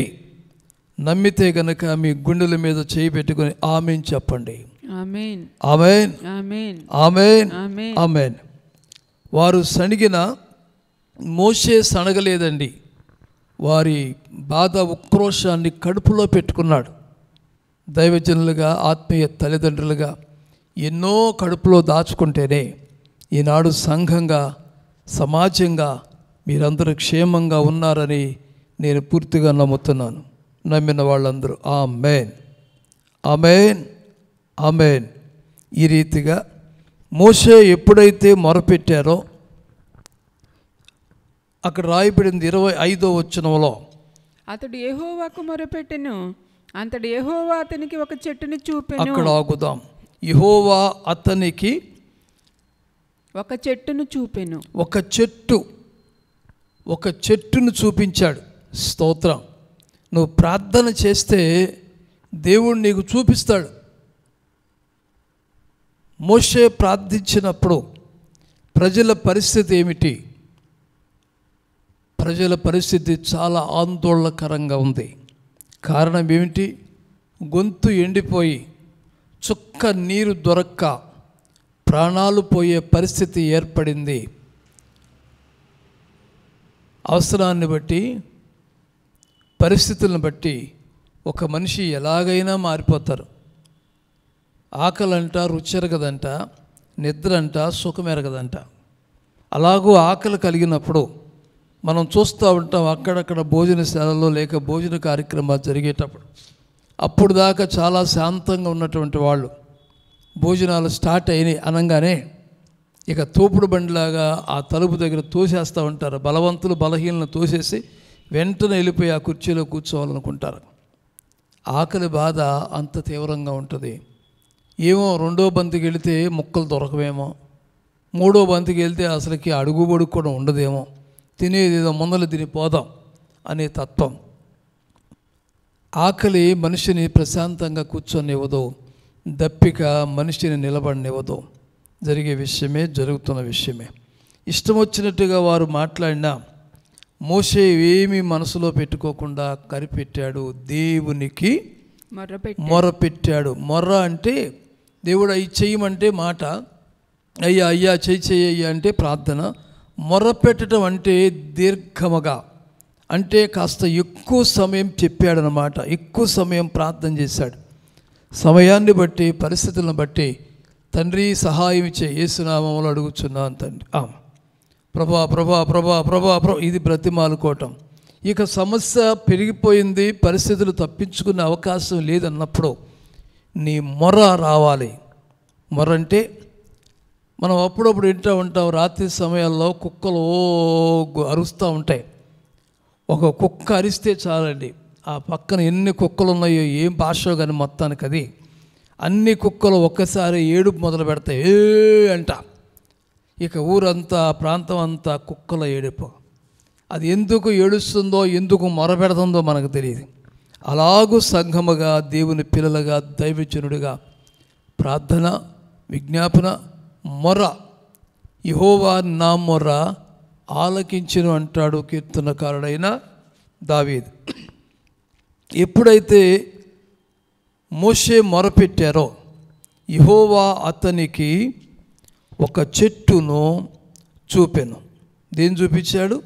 నమ్మితే గనక మీ గుండెల మీద చేయి పెట్టుకుని ఆమెన్ చెప్పండి వారు సణిగిన మోసే సణగలేదండి వారి బాధ ఉక్రోషాన్ని కడుపులో పెట్టుకున్నాడు దైవజనులుగా ఆత్మీయ తల్లిదండ్రులుగా ఎన్నో కడుపులో దాచుకుంటేనే ఈనాడు సంఘంగా సమాజంగా మీరందరూ క్షేమంగా ఉన్నారని నేను పూర్తిగా నమ్ముతున్నాను నమ్మిన వాళ్ళందరూ ఆ మేన్ అమేన్ అమేన్ ఈ రీతిగా మోసే ఎప్పుడైతే మొరపెట్టారో అక్కడ రాయిపడింది ఇరవై ఐదో వచ్చినంలో అతడు ఏహోవాకు మొరపెట్టెను అంతటి ఏహోవా అతనికి ఒక చెట్టుని చూపెను అక్కడ ఆగుదాం యహోవా అతనికి ఒక చెట్టును చూపెను ఒక చెట్టు ఒక చెట్టును చూపించాడు స్తోత్రం నువ్వు ప్రార్థన చేస్తే దేవుడు నీకు చూపిస్తాడు మోషే ప్రార్థించినప్పుడు ప్రజల పరిస్థితి ఏమిటి ప్రజల పరిస్థితి చాలా ఆందోళనకరంగా ఉంది కారణం ఏమిటి గొంతు ఎండిపోయి చుక్క నీరు దొరక్క ప్రాణాలు పోయే పరిస్థితి ఏర్పడింది అవసరాన్ని బట్టి పరిస్థితులను బట్టి ఒక మనిషి ఎలాగైనా మారిపోతారు ఆకలంట రుచెరగదంట అంట సుఖమెరగదంట అలాగూ ఆకలి కలిగినప్పుడు మనం చూస్తూ ఉంటాం అక్కడక్కడ భోజనశాలలో లేక భోజన కార్యక్రమాలు జరిగేటప్పుడు అప్పుడు దాకా చాలా శాంతంగా ఉన్నటువంటి వాళ్ళు భోజనాలు స్టార్ట్ అయినాయి అనగానే ఇక తోపుడు బండిలాగా ఆ తలుపు దగ్గర తోసేస్తూ ఉంటారు బలవంతులు బలహీనలను తోసేసి వెంటనే వెళ్ళిపోయి ఆ కుర్చీలో కూర్చోవాలనుకుంటారు ఆకలి బాధ అంత తీవ్రంగా ఉంటుంది ఏమో రెండో బంతికి వెళితే ముక్కలు దొరకవేమో మూడో బంతికి వెళ్తే అసలుకి అడుగు కూడా ఉండదేమో తినేదేదో ముందలు తిని పోదాం అనే తత్వం ఆకలి మనిషిని ప్రశాంతంగా కూర్చొనివ్వదు దప్పిక మనిషిని నిలబడినివ్వదు జరిగే విషయమే జరుగుతున్న విషయమే ఇష్టం వచ్చినట్టుగా వారు మాట్లాడినా మోసే ఏమీ మనసులో పెట్టుకోకుండా కరిపెట్టాడు దేవునికి మొర పెట్టాడు మొర్ర అంటే దేవుడు అయి చేయమంటే మాట అయ్యా అయ్యా చేయి చేయ్యా అంటే ప్రార్థన మొరపెట్టడం అంటే దీర్ఘముగా అంటే కాస్త ఎక్కువ సమయం చెప్పాడనమాట ఎక్కువ సమయం ప్రార్థన చేశాడు సమయాన్ని బట్టి పరిస్థితులను బట్టి తండ్రి సహాయం ఇచ్చే యేసునామంలో అడుగుతున్నాను తండ్రి ప్రభా ప్రభా ప్రభా ప్రభా ప్రభా ఇది బ్రతిమాలుకోవటం ఇక సమస్య పెరిగిపోయింది పరిస్థితులు తప్పించుకునే అవకాశం లేదన్నప్పుడు నీ మొర రావాలి మొర అంటే మనం అప్పుడప్పుడు వింటూ ఉంటాం రాత్రి సమయాల్లో కుక్కలు ఓ అరుస్తూ ఉంటాయి ఒక కుక్క అరిస్తే చాలండి ఆ పక్కన ఎన్ని కుక్కలు ఉన్నాయో ఏం భాష కానీ మొత్తానికి అది అన్ని కుక్కలు ఒక్కసారి ఏడుపు మొదలు పెడతాయి ఏ అంట ఇక ఊరంతా ప్రాంతం అంతా కుక్కల ఏడుపు అది ఎందుకు ఏడుస్తుందో ఎందుకు మొరపెడుతుందో మనకు తెలియదు అలాగూ సంఘముగా దేవుని పిల్లలుగా దైవజనుడిగా ప్రార్థన విజ్ఞాపన మొర యహోవా నా మొర ఆలకించను అంటాడు కీర్తనకారుడైన దావీద్ ఎప్పుడైతే మోషే మొరపెట్టారో ఇహోవా అతనికి ఒక చెట్టును చూపెను దేని చూపించాడు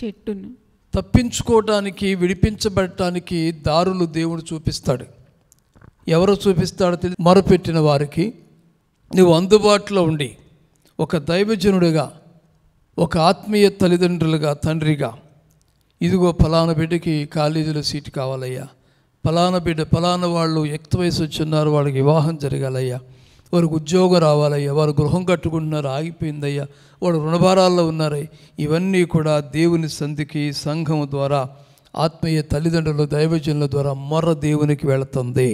చెట్టును తప్పించుకోవటానికి విడిపించబడటానికి దారులు దేవుడు చూపిస్తాడు ఎవరు చూపిస్తాడో తెలియదు మొరపెట్టిన వారికి నువ్వు అందుబాటులో ఉండి ఒక దైవజనుడిగా ఒక ఆత్మీయ తల్లిదండ్రులుగా తండ్రిగా ఇదిగో ఫలానా బిడ్డకి కాలేజీలో సీటు కావాలయ్యా ఫలానా బిడ్డ ఫలానా వాళ్ళు ఎక్త వయసు వచ్చిన్నారు వాళ్ళకి వివాహం జరగాలయ్యా వారికి ఉద్యోగం రావాలయ్యా వారు గృహం కట్టుకుంటున్నారు ఆగిపోయిందయ్యా వాడు రుణభారాల్లో ఉన్నారయ్య ఇవన్నీ కూడా దేవుని సంధికి సంఘం ద్వారా ఆత్మీయ తల్లిదండ్రులు దైవజనుల ద్వారా మొర్ర దేవునికి వెళుతుంది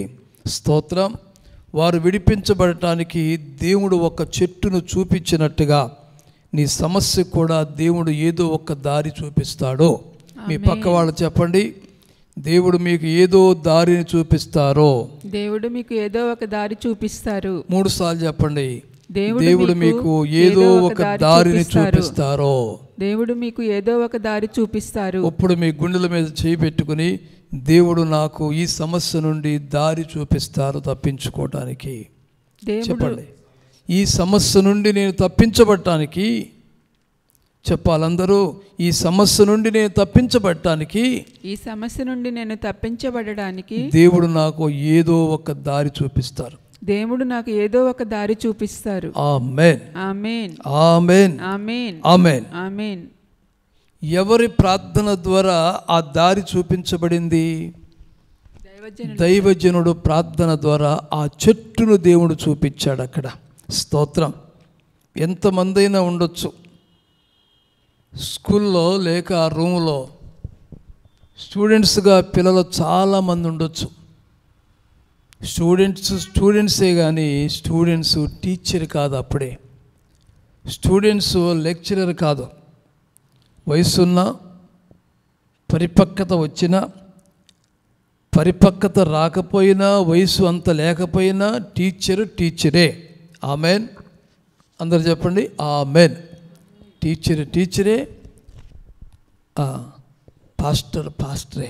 స్తోత్రం వారు విడిపించబడటానికి దేవుడు ఒక చెట్టును చూపించినట్టుగా నీ సమస్య కూడా దేవుడు ఏదో ఒక దారి చూపిస్తాడో మీ పక్క వాళ్ళు చెప్పండి దేవుడు మీకు ఏదో దారిని చూపిస్తారో దేవుడు మీకు ఏదో ఒక దారి చూపిస్తారు మూడు సార్లు చెప్పండి దేవుడు మీకు ఏదో ఒక దారిని చూపిస్తారో దేవుడు మీకు ఏదో ఒక దారి చూపిస్తారు ఇప్పుడు మీ గుండెల మీద చేయి పెట్టుకుని దేవుడు నాకు ఈ సమస్య నుండి దారి చూపిస్తారు తప్పించుకోవటానికి చెప్పండి ఈ సమస్య నుండి నేను తప్పించబట్టానికి చెప్పాలందరూ ఈ సమస్య నుండి నేను తప్పించబడటానికి ఈ సమస్య నుండి నేను తప్పించబడడానికి దేవుడు నాకు ఏదో ఒక దారి చూపిస్తారు దేవుడు నాకు ఏదో ఒక దారి చూపిస్తారు amen amen amen amen amen amen ఎవరి ప్రార్థన ద్వారా ఆ దారి చూపించబడింది దైవజనుడు ప్రార్థన ద్వారా ఆ చెట్టును దేవుడు చూపించాడు అక్కడ స్తోత్రం ఎంతమందైనా ఉండొచ్చు స్కూల్లో లేక రూమ్లో స్టూడెంట్స్గా పిల్లలు చాలామంది ఉండొచ్చు స్టూడెంట్స్ స్టూడెంట్సే కానీ స్టూడెంట్స్ టీచర్ కాదు అప్పుడే స్టూడెంట్స్ లెక్చరర్ కాదు వయసున్న పరిపక్వత వచ్చిన పరిపక్వత రాకపోయినా వయసు అంత లేకపోయినా టీచరు టీచరే ఆమెన్ అందరు చెప్పండి ఆమెన్ టీచరు టీచరే పాస్టర్ పాస్టరే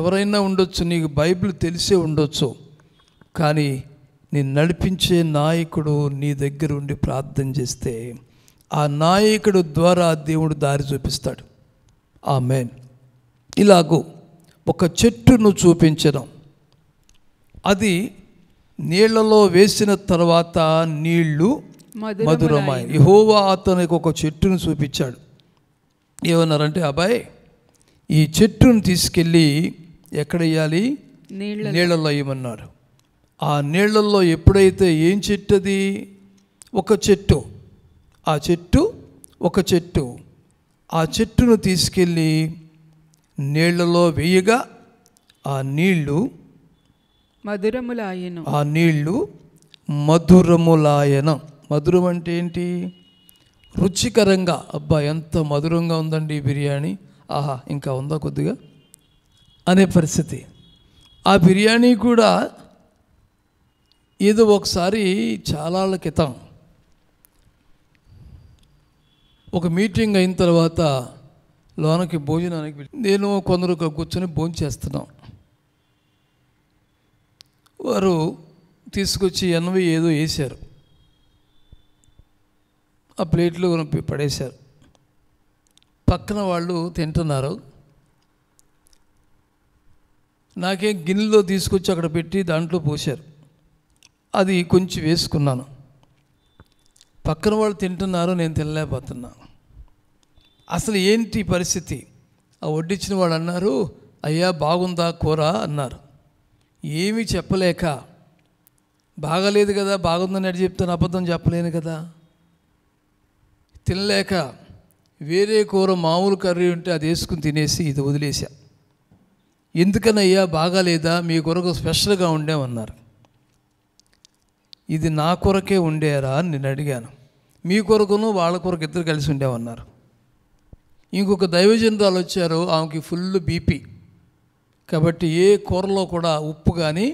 ఎవరైనా ఉండొచ్చు నీకు బైబిల్ తెలిసే ఉండొచ్చు కానీ నేను నడిపించే నాయకుడు నీ దగ్గర ఉండి ప్రార్థన చేస్తే ఆ నాయకుడు ద్వారా దేవుడు దారి చూపిస్తాడు ఆ మెయిన్ ఇలాగూ ఒక చెట్టును చూపించడం అది నీళ్లలో వేసిన తర్వాత నీళ్లు మధురమాయ యహోవా అతనికి ఒక చెట్టును చూపించాడు ఏమన్నారంటే అబ్బాయి ఈ చెట్టును తీసుకెళ్ళి ఎక్కడ వేయాలి నీళ్ళల్లో వేయమన్నాడు ఆ నీళ్లలో ఎప్పుడైతే ఏం చెట్టు అది ఒక చెట్టు ఆ చెట్టు ఒక చెట్టు ఆ చెట్టును తీసుకెళ్ళి నీళ్లలో వేయగా ఆ నీళ్లు మధురములాయను ఆ నీళ్లు మధురములాయనం మధురం అంటే ఏంటి రుచికరంగా అబ్బా ఎంత మధురంగా ఉందండి ఈ బిర్యానీ ఆహా ఇంకా ఉందా కొద్దిగా అనే పరిస్థితి ఆ బిర్యానీ కూడా ఏదో ఒకసారి చాలా క్రితం ఒక మీటింగ్ అయిన తర్వాత లోనకి భోజనానికి నేను కొందరు కూర్చొని భోజనం చేస్తున్నాం వారు తీసుకొచ్చి ఎన్వి ఏదో వేశారు ఆ ప్లేట్లో పడేశారు పక్కన వాళ్ళు తింటున్నారు నాకేం గిన్నెలో తీసుకొచ్చి అక్కడ పెట్టి దాంట్లో పోశారు అది కొంచెం వేసుకున్నాను పక్కన వాళ్ళు తింటున్నారు నేను తినలేకపోతున్నాను అసలు ఏంటి పరిస్థితి ఆ వడ్డించిన వాళ్ళు అన్నారు అయ్యా బాగుందా కూర అన్నారు ఏమీ చెప్పలేక బాగలేదు కదా బాగుందని అడిగి చెప్తాను అబద్ధం చెప్పలేను కదా తినలేక వేరే కూర మామూలు కర్రీ ఉంటే అది వేసుకుని తినేసి ఇది ఎందుకని ఎందుకనయ్యా బాగాలేదా మీ కొరకు స్పెషల్గా ఉండేమన్నారు ఇది నా కొరకే ఉండేరా అని నేను అడిగాను మీ కొరకును వాళ్ళ కొరకు ఇద్దరు కలిసి ఉండేమన్నారు ఇంకొక దైవజనురాలు వచ్చారు ఆమెకి ఫుల్ బీపీ కాబట్టి ఏ కూరలో కూడా ఉప్పు కానీ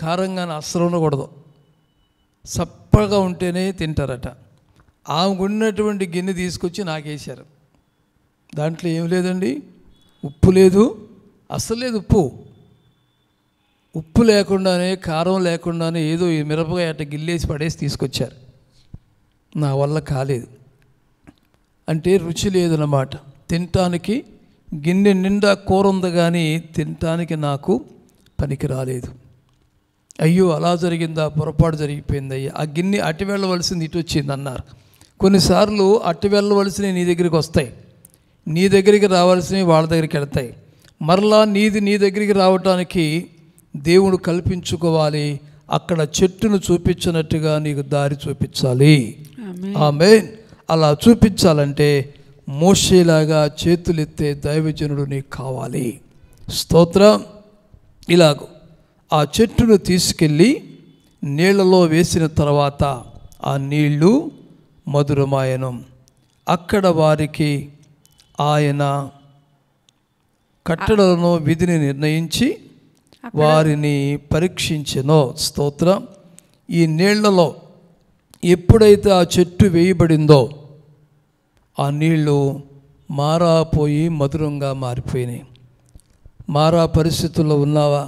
కారం కానీ అస్సలు ఉండకూడదు సప్పగా ఉంటేనే తింటారట ఆమెకు ఉన్నటువంటి గిన్నె తీసుకొచ్చి నాకేశారు దాంట్లో ఏం లేదండి ఉప్పు లేదు అస్సలు లేదు ఉప్పు ఉప్పు లేకుండానే కారం లేకుండానే ఏదో మిరపకాయ అట్ట గిల్లేసి పడేసి తీసుకొచ్చారు నా వల్ల కాలేదు అంటే రుచి లేదన్నమాట తినటానికి గిన్నె నిండా కూర ఉంది కానీ తినటానికి నాకు పనికి రాలేదు అయ్యో అలా జరిగిందా పొరపాటు జరిగిపోయింది అయ్యా ఆ గిన్నె అటు వెళ్ళవలసింది ఇటు వచ్చింది అన్నారు కొన్నిసార్లు అటు వెళ్ళవలసినవి నీ దగ్గరికి వస్తాయి నీ దగ్గరికి రావాల్సినవి వాళ్ళ దగ్గరికి వెళ్తాయి మరలా నీది నీ దగ్గరికి రావటానికి దేవుడు కల్పించుకోవాలి అక్కడ చెట్టును చూపించినట్టుగా నీకు దారి చూపించాలి ఆమె అలా చూపించాలంటే మోషేలాగా చేతులెత్తే దైవజనుడు నీకు కావాలి స్తోత్రం ఇలాగ ఆ చెట్టును తీసుకెళ్ళి నీళ్లలో వేసిన తర్వాత ఆ నీళ్లు మధురమాయనం అక్కడ వారికి ఆయన కట్టడలను విధిని నిర్ణయించి వారిని పరీక్షించెనో స్తోత్రం ఈ నీళ్లలో ఎప్పుడైతే ఆ చెట్టు వేయబడిందో ఆ నీళ్లు మారాపోయి మధురంగా మారిపోయినాయి మారా పరిస్థితుల్లో ఉన్నావా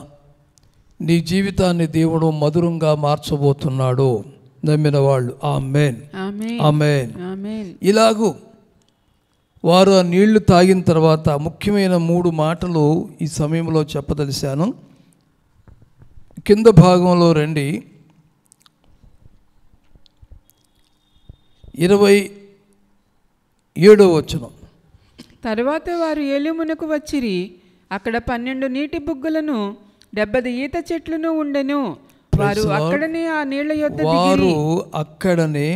నీ జీవితాన్ని దేవుడు మధురంగా మార్చబోతున్నాడు నమ్మిన వాళ్ళు ఆ మేన్ ఆ మేన్ ఇలాగూ వారు ఆ నీళ్లు తాగిన తర్వాత ముఖ్యమైన మూడు మాటలు ఈ సమయంలో చెప్పదలిశాను కింద భాగంలో రండి ఇరవై ఏడో వచ్చును తర్వాత వారు ఏలుమునకు వచ్చిరి అక్కడ పన్నెండు నీటి బుగ్గలను డెబ్బది ఈత చెట్లను ఉండెను వారు అక్కడనే ఆ నీళ్ల యొక్క వారు అక్కడనే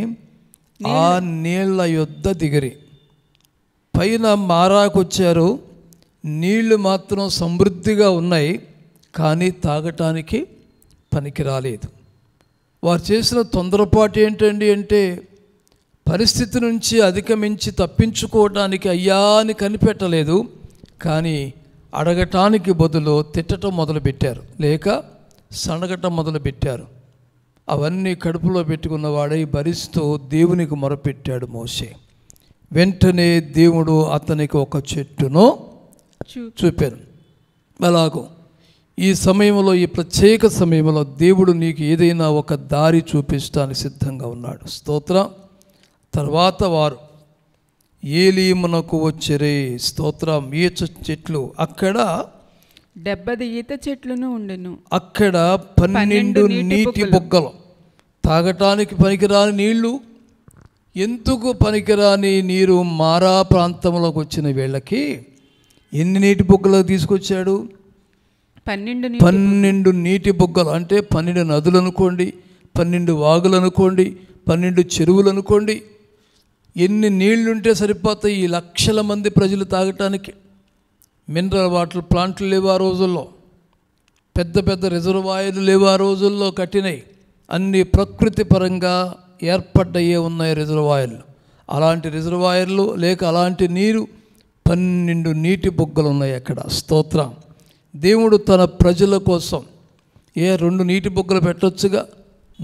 ఆ నీళ్ల యొద్ద దిగిరి పైన మారాకొచ్చారు నీళ్లు మాత్రం సమృద్ధిగా ఉన్నాయి కానీ తాగటానికి పనికి రాలేదు వారు చేసిన తొందరపాటు ఏంటండి అంటే పరిస్థితి నుంచి అధిగమించి తప్పించుకోవడానికి అయ్యా అని కనిపెట్టలేదు కానీ అడగటానికి బదులు తిట్టడం మొదలుపెట్టారు లేక సనగటం మొదలుపెట్టారు అవన్నీ కడుపులో పెట్టుకున్న వాడై భరిస్తూ దేవునికి మొరపెట్టాడు మోసే వెంటనే దేవుడు అతనికి ఒక చెట్టును చూపాను అలాగో ఈ సమయంలో ఈ ప్రత్యేక సమయంలో దేవుడు నీకు ఏదైనా ఒక దారి చూపించడానికి సిద్ధంగా ఉన్నాడు స్తోత్రం తర్వాత వారు ఏలీమునకు వచ్చరే స్తోత్రం ఈచ చెట్లు అక్కడ డెబ్బది ఈత చెట్లను ఉండెను అక్కడ పన్నెండు నీటి బుగ్గలు తాగటానికి పనికిరాని నీళ్లు ఎందుకు పనికిరాని నీరు మారా ప్రాంతంలోకి వచ్చిన వీళ్ళకి ఎన్ని నీటి బుగ్గలు తీసుకొచ్చాడు పన్నెండు పన్నెండు నీటి బుగ్గలు అంటే పన్నెండు నదులు అనుకోండి పన్నెండు వాగులు అనుకోండి పన్నెండు చెరువులు అనుకోండి ఎన్ని నీళ్లుంటే సరిపోతాయి ఈ లక్షల మంది ప్రజలు తాగటానికి మినరల్ వాటర్ ప్లాంట్లు లేవు ఆ రోజుల్లో పెద్ద పెద్ద రిజర్వాయర్లు లేవు ఆ రోజుల్లో కట్టినాయి అన్ని ప్రకృతి పరంగా ఏర్పడ్డయే ఉన్నాయి రిజర్వాయర్లు అలాంటి రిజర్వాయర్లు లేక అలాంటి నీరు పన్నెండు నీటి బొగ్గలు ఉన్నాయి అక్కడ స్తోత్రం దేవుడు తన ప్రజల కోసం ఏ రెండు నీటి బొగ్గలు పెట్టొచ్చుగా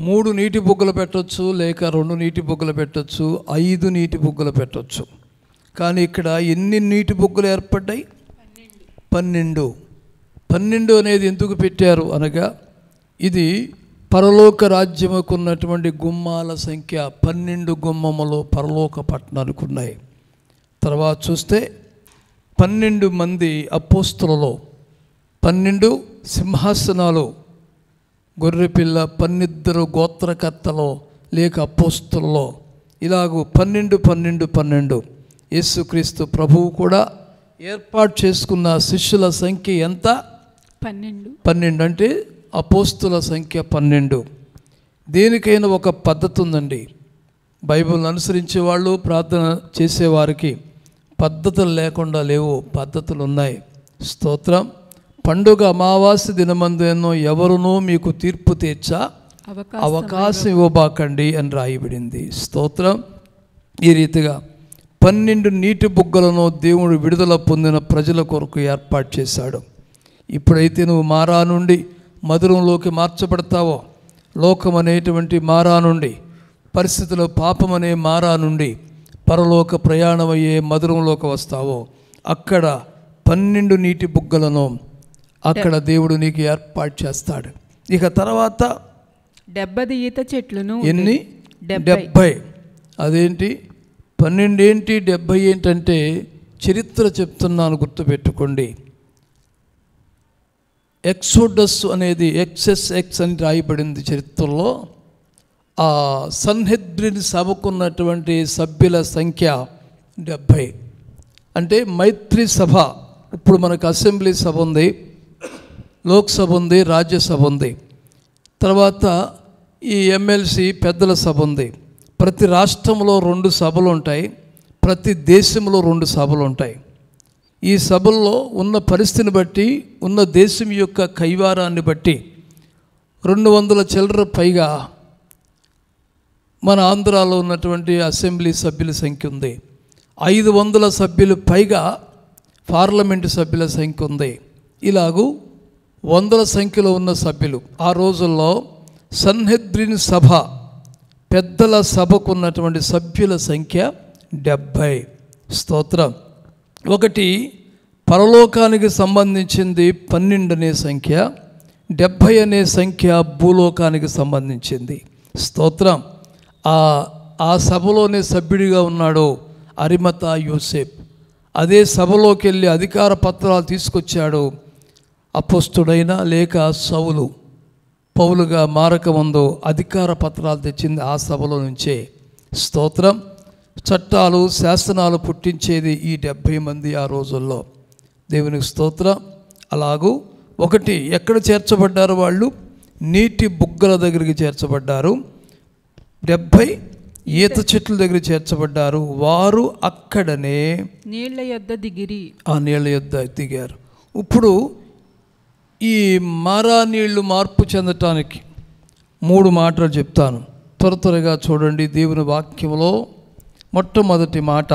మూడు నీటి బుగ్గలు పెట్టవచ్చు లేక రెండు నీటి బుగ్గలు పెట్టవచ్చు ఐదు నీటి బుగ్గలు పెట్టవచ్చు కానీ ఇక్కడ ఎన్ని నీటి బుగ్గలు ఏర్పడ్డాయి పన్నెండు పన్నెండు అనేది ఎందుకు పెట్టారు అనగా ఇది పరలోక రాజ్యముకు ఉన్నటువంటి గుమ్మాల సంఖ్య పన్నెండు గుమ్మములు పరలోక పట్టణానికి ఉన్నాయి తర్వాత చూస్తే పన్నెండు మంది అపోస్తులలో పన్నెండు సింహాసనాలు గొర్రెపిల్ల పన్నిద్దరు గోత్రకర్తలో లేక అపోస్తుల్లో ఇలాగూ పన్నెండు పన్నెండు పన్నెండు యేసుక్రీస్తు ప్రభువు కూడా ఏర్పాటు చేసుకున్న శిష్యుల సంఖ్య ఎంత పన్నెండు పన్నెండు అంటే అపోస్తుల సంఖ్య పన్నెండు దేనికైనా ఒక పద్ధతి ఉందండి బైబిల్ అనుసరించే వాళ్ళు ప్రార్థన చేసేవారికి పద్ధతులు లేకుండా లేవు పద్ధతులు ఉన్నాయి స్తోత్రం పండుగ అమావాస్య దినమందును ఎవరునూ మీకు తీర్పు తీర్చ అవకాశం ఇవ్వబాకండి అని రాయబడింది స్తోత్రం ఈ రీతిగా పన్నెండు నీటి బుగ్గలను దేవుడు విడుదల పొందిన ప్రజల కొరకు ఏర్పాటు చేశాడు ఇప్పుడైతే నువ్వు మారా నుండి మధురంలోకి మార్చబడతావో లోకం అనేటువంటి మారా నుండి పరిస్థితిలో పాపం అనే మారా నుండి పరలోక ప్రయాణమయ్యే మధురంలోకి వస్తావో అక్కడ పన్నెండు నీటి బుగ్గలను అక్కడ దేవుడు నీకు ఏర్పాటు చేస్తాడు ఇక తర్వాత డెబ్బై ఈత చెట్లను ఎన్ని డెబ్బై అదేంటి పన్నెండేంటి డెబ్బై ఏంటంటే చరిత్ర చెప్తున్నాను గుర్తుపెట్టుకోండి ఎక్సోడస్ అనేది ఎక్సెస్ ఎక్స్ అని రాయబడింది చరిత్రలో ఆ సన్హెద్రిని సభకున్నటువంటి సభ్యుల సంఖ్య డెబ్భై అంటే మైత్రి సభ ఇప్పుడు మనకు అసెంబ్లీ సభ ఉంది లోక్సభ ఉంది రాజ్యసభ ఉంది తర్వాత ఈ ఎమ్మెల్సీ పెద్దల సభ ఉంది ప్రతి రాష్ట్రంలో రెండు సభలు ఉంటాయి ప్రతి దేశంలో రెండు సభలు ఉంటాయి ఈ సభల్లో ఉన్న పరిస్థితిని బట్టి ఉన్న దేశం యొక్క కైవారాన్ని బట్టి రెండు వందల చిల్లర పైగా మన ఆంధ్రాలో ఉన్నటువంటి అసెంబ్లీ సభ్యుల సంఖ్య ఉంది ఐదు వందల సభ్యులు పైగా పార్లమెంటు సభ్యుల సంఖ్య ఉంది ఇలాగూ వందల సంఖ్యలో ఉన్న సభ్యులు ఆ రోజుల్లో సన్హెద్రిన్ సభ పెద్దల సభకు ఉన్నటువంటి సభ్యుల సంఖ్య డెబ్భై స్తోత్రం ఒకటి పరలోకానికి సంబంధించింది పన్నెండు అనే సంఖ్య డెబ్భై అనే సంఖ్య భూలోకానికి సంబంధించింది స్తోత్రం ఆ ఆ సభలోనే సభ్యుడిగా ఉన్నాడు అరిమత యూసేఫ్ అదే సభలోకి వెళ్ళి అధికార పత్రాలు తీసుకొచ్చాడు అపస్తుడైనా లేక సవులు పౌలుగా మారకముందు అధికార పత్రాలు తెచ్చింది ఆ సభలో నుంచే స్తోత్రం చట్టాలు శాసనాలు పుట్టించేది ఈ డెబ్భై మంది ఆ రోజుల్లో దేవునికి స్తోత్రం అలాగూ ఒకటి ఎక్కడ చేర్చబడ్డారు వాళ్ళు నీటి బుగ్గల దగ్గరికి చేర్చబడ్డారు డెబ్భై ఈత చెట్ల దగ్గర చేర్చబడ్డారు వారు అక్కడనే నీళ్ల యొద్ద దిగిరి ఆ నీళ్ల యొద్ద దిగారు ఇప్పుడు ఈ మారా నీళ్లు మార్పు చెందటానికి మూడు మాటలు చెప్తాను త్వర త్వరగా చూడండి దేవుని వాక్యంలో మొట్టమొదటి మాట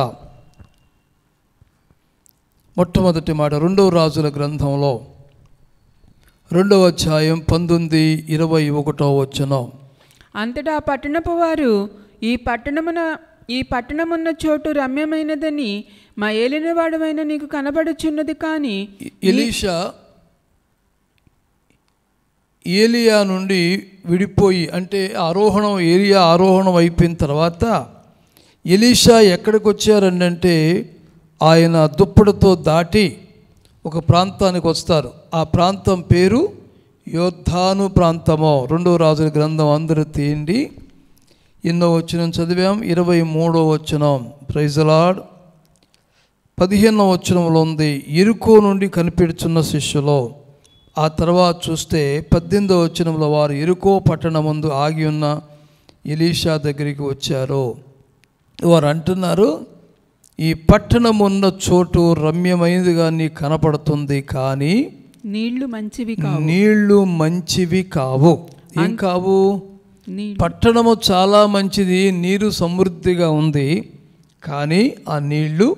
మొట్టమొదటి మాట రెండవ రాజుల గ్రంథంలో రెండవ అధ్యాయం పంతొమ్మిది ఇరవై ఒకటో వచ్చిన అంతటా పట్టణపు వారు ఈ పట్టణమున ఈ పట్టణమున్న చోటు రమ్యమైనదని మా ఏలినవాడమైన నీకు కనబడుచున్నది కానీ ఎలీషా ఏలియా నుండి విడిపోయి అంటే ఆరోహణం ఏలియా ఆరోహణం అయిపోయిన తర్వాత ఎలీషా ఎక్కడికి వచ్చారంటే ఆయన దుప్పటితో దాటి ఒక ప్రాంతానికి వస్తారు ఆ ప్రాంతం పేరు యోద్ధాను ప్రాంతము రెండో రాజుల గ్రంథం అందరూ తీయండి ఎన్నో వచ్చిన చదివాం ఇరవై మూడో వచ్చిన ప్రైజలాడ్ పదిహేనో వచ్చినంలో ఉంది ఇరుకో నుండి కనిపెడుచున్న శిష్యులో ఆ తర్వాత చూస్తే పద్దెనిమిదో వచ్చినంలో వారు ఎరుకో పట్టణం ముందు ఆగి ఉన్న ఇలీషా దగ్గరికి వచ్చారు వారు అంటున్నారు ఈ పట్టణం ఉన్న చోటు రమ్యమైనది కానీ కనపడుతుంది కానీ నీళ్లు మంచివి నీళ్లు మంచివి కావు ఏం కావు పట్టణము చాలా మంచిది నీరు సమృద్ధిగా ఉంది కానీ ఆ నీళ్లు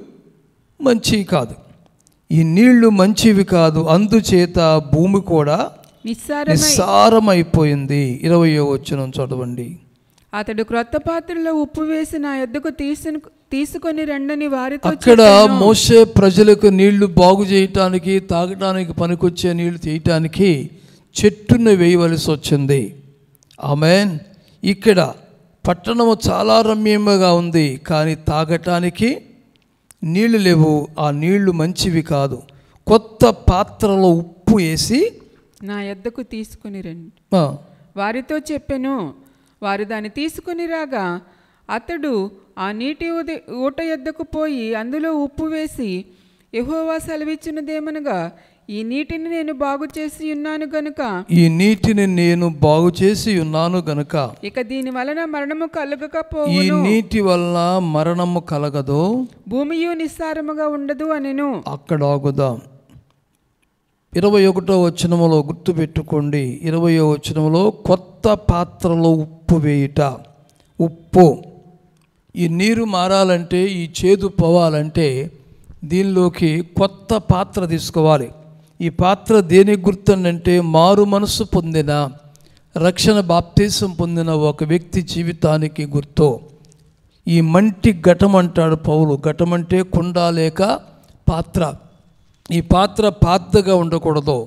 మంచివి కాదు ఈ నీళ్లు మంచివి కాదు అందుచేత భూమి కూడా నిస్సారమైపోయింది ఇరవై వచ్చిన చదవండి అతడు క్రొత్త పాత్రలో ఉప్పు వేసి నా ఎద్దుకు తీసుకు తీసుకొని రండని వారితో అక్కడ మోసే ప్రజలకు నీళ్లు బాగు చేయటానికి తాగటానికి పనికొచ్చే నీళ్లు తీయటానికి చెట్టును వేయవలసి వచ్చింది ఆమెన్ ఇక్కడ పట్టణము చాలా రమ్యంగా ఉంది కానీ తాగటానికి నీళ్లు లేవు ఆ నీళ్లు మంచివి కాదు కొత్త పాత్రలో ఉప్పు వేసి నా ఎద్దకు తీసుకుని రండి వారితో చెప్పాను వారు దాన్ని తీసుకుని రాగా అతడు ఆ నీటి ఊట ఎద్దకు పోయి అందులో ఉప్పు వేసి ఎహోవా సెలవిచ్చినదేమనగా ఈ నీటిని నేను బాగు చేసి ఉన్నాను గనుక ఈ నీటిని నేను బాగు చేసి ఉన్నాను గనుక ఇక దీని వలన మరణము కలగకపో ఈ నీటి వల్ల మరణము కలగదు భూమి నిస్సారముగా ఉండదు అనెను అక్కడ ఆగుదాం ఇరవై ఒకటో వచనములో పెట్టుకోండి ఇరవై వచనములో కొత్త పాత్రలో ఉప్పు వేయుట ఉప్పు ఈ నీరు మారాలంటే ఈ చేదు పోవాలంటే దీనిలోకి కొత్త పాత్ర తీసుకోవాలి ఈ పాత్ర దేనికి గుర్తుందంటే మారు మనసు పొందిన రక్షణ బాప్తీసం పొందిన ఒక వ్యక్తి జీవితానికి గుర్తు ఈ మంటి ఘటం అంటాడు పౌలు ఘటం అంటే కుండ లేక పాత్ర ఈ పాత్ర పాతగా ఉండకూడదు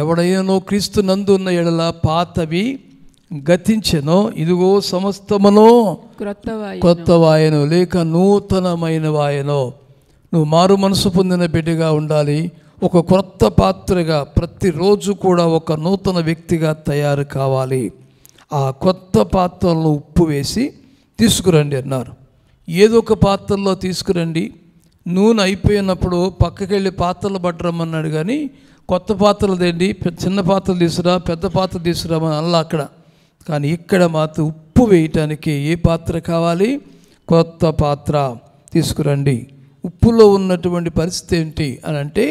ఎవడైనో క్రీస్తు నందు ఉన్న ఎడల పాతవి గతించెనో ఇదిగో సమస్తమనో కొత్త వాయను లేక నూతనమైన వాయనో నువ్వు మారు మనసు పొందిన బిడ్డగా ఉండాలి ఒక కొత్త పాత్రగా ప్రతిరోజు కూడా ఒక నూతన వ్యక్తిగా తయారు కావాలి ఆ కొత్త పాత్రలో ఉప్పు వేసి తీసుకురండి అన్నారు ఏదో ఒక పాత్రలో తీసుకురండి నూనె అయిపోయినప్పుడు పక్కకి వెళ్ళి పాత్రలు పట్టరమ్మన్నాడు కానీ కొత్త పాత్రలు తేండి చిన్న పాత్రలు తీసుకురా పెద్ద పాత్ర తీసుకురామని అలా అక్కడ కానీ ఇక్కడ మాత్రం ఉప్పు వేయటానికి ఏ పాత్ర కావాలి కొత్త పాత్ర తీసుకురండి ఉప్పులో ఉన్నటువంటి పరిస్థితి ఏంటి అని అంటే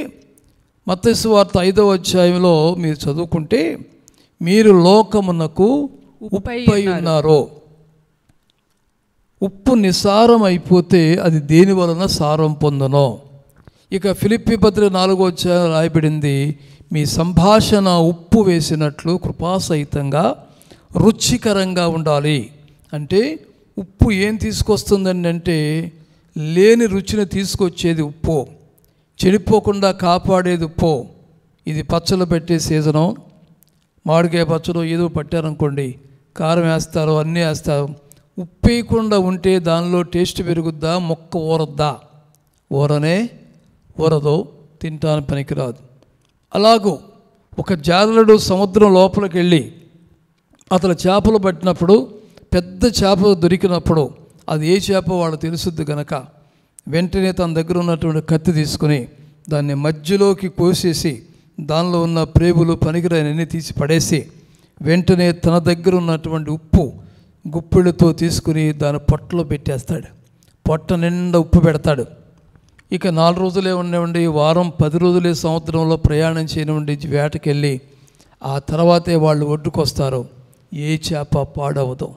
మత్స్సు వార్త ఐదవ అధ్యాయంలో మీరు చదువుకుంటే మీరు లోకమునకు ఉప్పై ఉన్నారో ఉప్పు నిసారం అయిపోతే అది దేని వలన సారం పొందను ఇక ఫిలిప్పి పత్రి నాలుగో అధ్యాయం రాయబడింది మీ సంభాషణ ఉప్పు వేసినట్లు కృపాసహితంగా రుచికరంగా ఉండాలి అంటే ఉప్పు ఏం తీసుకొస్తుందండి అంటే లేని రుచిని తీసుకొచ్చేది ఉప్పు చెడిపోకుండా కాపాడేది పో ఇది పచ్చలు పెట్టే సీజను మామిడికాయ పచ్చలు ఏదో పట్టారనుకోండి కారం వేస్తారు అన్నీ వేస్తారు ఉప్పేయకుండా ఉంటే దానిలో టేస్ట్ పెరుగుద్దా మొక్క ఊరద్దా ఊరనే ఊరదు తింటాను పనికిరాదు అలాగూ ఒక జాలరుడు సముద్రం లోపలికి వెళ్ళి అతను చేపలు పట్టినప్పుడు పెద్ద చేప దొరికినప్పుడు అది ఏ చేప వాడు తెలుసుద్ది కనుక వెంటనే తన దగ్గర ఉన్నటువంటి కత్తి తీసుకుని దాన్ని మధ్యలోకి కోసేసి దానిలో ఉన్న ప్రేగులు పనికిరాని తీసి పడేసి వెంటనే తన దగ్గర ఉన్నటువంటి ఉప్పు గుప్పెళ్ళతో తీసుకుని దాని పొట్టలో పెట్టేస్తాడు పొట్ట నిండా ఉప్పు పెడతాడు ఇక నాలుగు రోజులే ఉండేవండి వారం పది రోజులే సంవత్సరంలో ప్రయాణం చేయనివ్వండి వేటకెళ్ళి ఆ తర్వాతే వాళ్ళు ఒడ్డుకొస్తారు ఏ చేప పాడవదో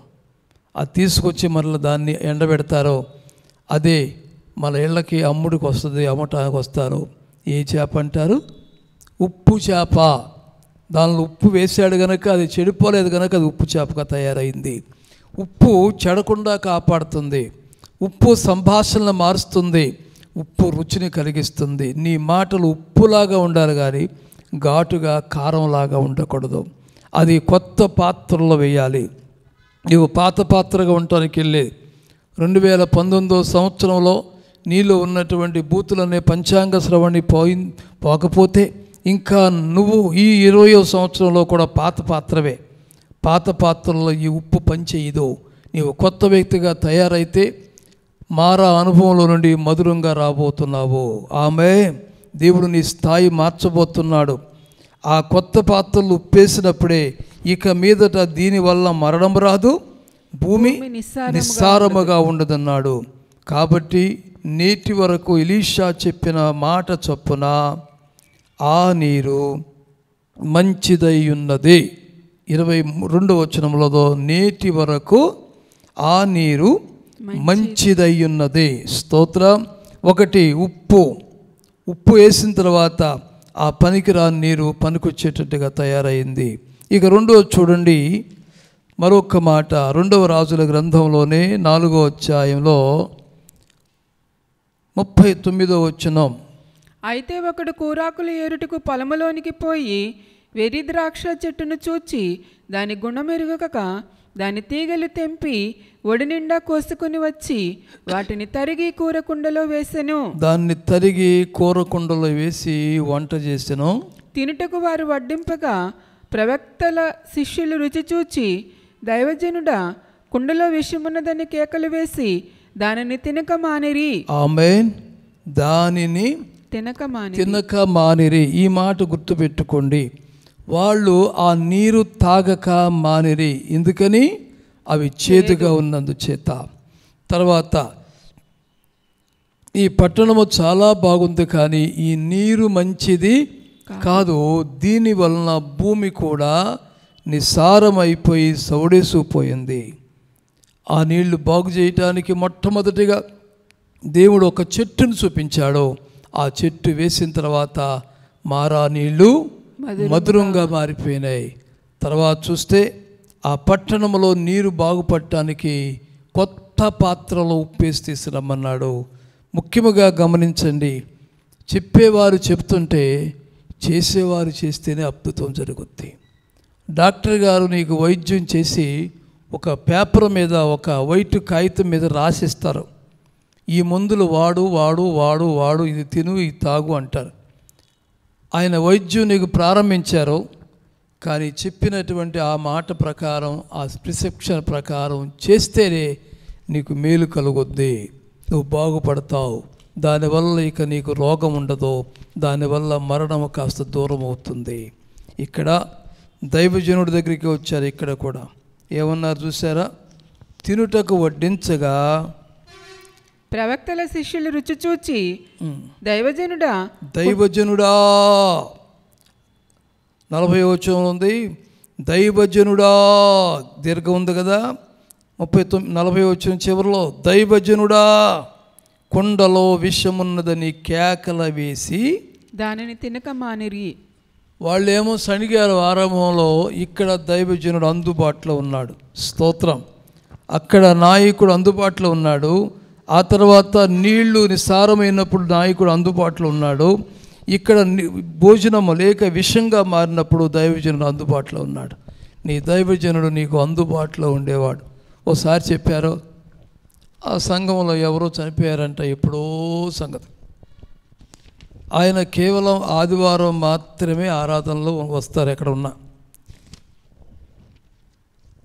అది తీసుకొచ్చి మరల దాన్ని ఎండబెడతారో అదే మన ఇళ్ళకి అమ్ముడికి వస్తుంది అమ్మటానికి వస్తారు ఏ చేప అంటారు ఉప్పు చేప దానిలో ఉప్పు వేశాడు కనుక అది చెడిపోలేదు కనుక అది ఉప్పు చేపగా తయారైంది ఉప్పు చెడకుండా కాపాడుతుంది ఉప్పు సంభాషణను మారుస్తుంది ఉప్పు రుచిని కలిగిస్తుంది నీ మాటలు ఉప్పులాగా ఉండాలి కానీ ఘాటుగా కారంలాగా ఉండకూడదు అది కొత్త పాత్రలో వేయాలి నీవు పాత పాత్రగా ఉండటానికి వెళ్ళి రెండు వేల పంతొమ్మిదో సంవత్సరంలో నీలో ఉన్నటువంటి బూతులనే పంచాంగ శ్రవణి పోయి పోకపోతే ఇంకా నువ్వు ఈ ఇరవయో సంవత్సరంలో కూడా పాత పాత్రవే పాత పాత్రలో ఈ ఉప్పు పంచేయదు నీవు కొత్త వ్యక్తిగా తయారైతే మారా అనుభవంలో నుండి మధురంగా రాబోతున్నావు ఆమె దేవుడు నీ స్థాయి మార్చబోతున్నాడు ఆ కొత్త పాత్రలు ఉప్పేసినప్పుడే ఇక మీదట దీనివల్ల మరణం రాదు భూమి నిస్సారముగా ఉండదన్నాడు కాబట్టి నేటి వరకు ఇలీషా చెప్పిన మాట చొప్పున ఆ నీరు మంచిదై ఉన్నది ఇరవై రెండు వచనములతో నేటి వరకు ఆ నీరు మంచిదై ఉన్నది స్తోత్రం ఒకటి ఉప్పు ఉప్పు వేసిన తర్వాత ఆ పనికిరాని నీరు పనికొచ్చేటట్టుగా తయారైంది ఇక రెండవ చూడండి మరొక మాట రెండవ రాజుల గ్రంథంలోనే నాలుగో అధ్యాయంలో ముప్పై తొమ్మిదో వచ్చిన అయితే ఒకడు కూరాకులు ఏరుటకు పొలములోనికి పోయి వెర్రి ద్రాక్ష చెట్టును చూచి దాని గుణమెరుగక దాని తీగలు తెంపి ఒడి నిండా కోసుకుని వచ్చి వాటిని తరిగి కూరకుండలో వేసెను దాన్ని తరిగి కూరకుండలో వేసి వంట చేసెను తినుటకు వారు వడ్డింపగా ప్రవక్తల శిష్యులు రుచి చూచి దైవజనుడ కుండలో విషమున్నదని కేకలు వేసి దానిని తినక మానిరి ఆమెన్ దానిని తినక మాని తినక మానిరి ఈ మాట గుర్తుపెట్టుకోండి వాళ్ళు ఆ నీరు తాగక మానిరి ఎందుకని అవి చేతుగా ఉన్నందుచేత తర్వాత ఈ పట్టణము చాలా బాగుంది కానీ ఈ నీరు మంచిది కాదు దీని వలన భూమి కూడా నిస్సారమైపోయి సౌడేసిపోయింది ఆ నీళ్లు బాగు చేయటానికి మొట్టమొదటిగా దేవుడు ఒక చెట్టును చూపించాడు ఆ చెట్టు వేసిన తర్వాత మారా నీళ్లు మధురంగా మారిపోయినాయి తర్వాత చూస్తే ఆ పట్టణంలో నీరు బాగుపడటానికి కొత్త పాత్రలో ఉప్పేసి తీసుకురమ్మన్నాడు ముఖ్యముగా గమనించండి చెప్పేవారు చెప్తుంటే చేసేవారు చేస్తేనే అద్భుతం జరుగుద్ది డాక్టర్ గారు నీకు వైద్యం చేసి ఒక పేపర్ మీద ఒక వైట్ కాగితం మీద రాసిస్తారు ఈ మందులు వాడు వాడు వాడు వాడు ఇది తిను ఇది తాగు అంటారు ఆయన వైద్యం నీకు ప్రారంభించారు కానీ చెప్పినటువంటి ఆ మాట ప్రకారం ఆ ప్రిసెప్షన్ ప్రకారం చేస్తేనే నీకు మేలు కలుగుద్ది నువ్వు బాగుపడతావు దానివల్ల ఇక నీకు రోగం ఉండదు దానివల్ల మరణం కాస్త దూరం అవుతుంది ఇక్కడ దైవజనుడి దగ్గరికి వచ్చారు ఇక్కడ కూడా ఏమన్నారు చూసారా తినుటకు వడ్డించగా ప్రవక్తల శిష్యులు రుచి చూచి దైవజనుడా దైవజనుడా నలభై వచ్చిన ఉంది దైవజనుడా దీర్ఘం ఉంది కదా ముప్పై తొమ్మిది నలభై వచ్చిన చివరిలో దైవజనుడా కుండలో విషమున్నదని కేకల వేసి దానిని తినక మానిరి వాళ్ళేమో శనిగారు ఆరంభంలో ఇక్కడ దైవజనుడు అందుబాటులో ఉన్నాడు స్తోత్రం అక్కడ నాయకుడు అందుబాటులో ఉన్నాడు ఆ తర్వాత నీళ్లు నిస్సారమైనప్పుడు నాయకుడు అందుబాటులో ఉన్నాడు ఇక్కడ భోజనము లేక విషంగా మారినప్పుడు దైవజనుడు అందుబాటులో ఉన్నాడు నీ దైవజనుడు నీకు అందుబాటులో ఉండేవాడు ఓసారి చెప్పారు ఆ సంఘంలో ఎవరో చనిపోయారంట ఎప్పుడో సంగతి ఆయన కేవలం ఆదివారం మాత్రమే ఆరాధనలో వస్తారు ఎక్కడ ఉన్నా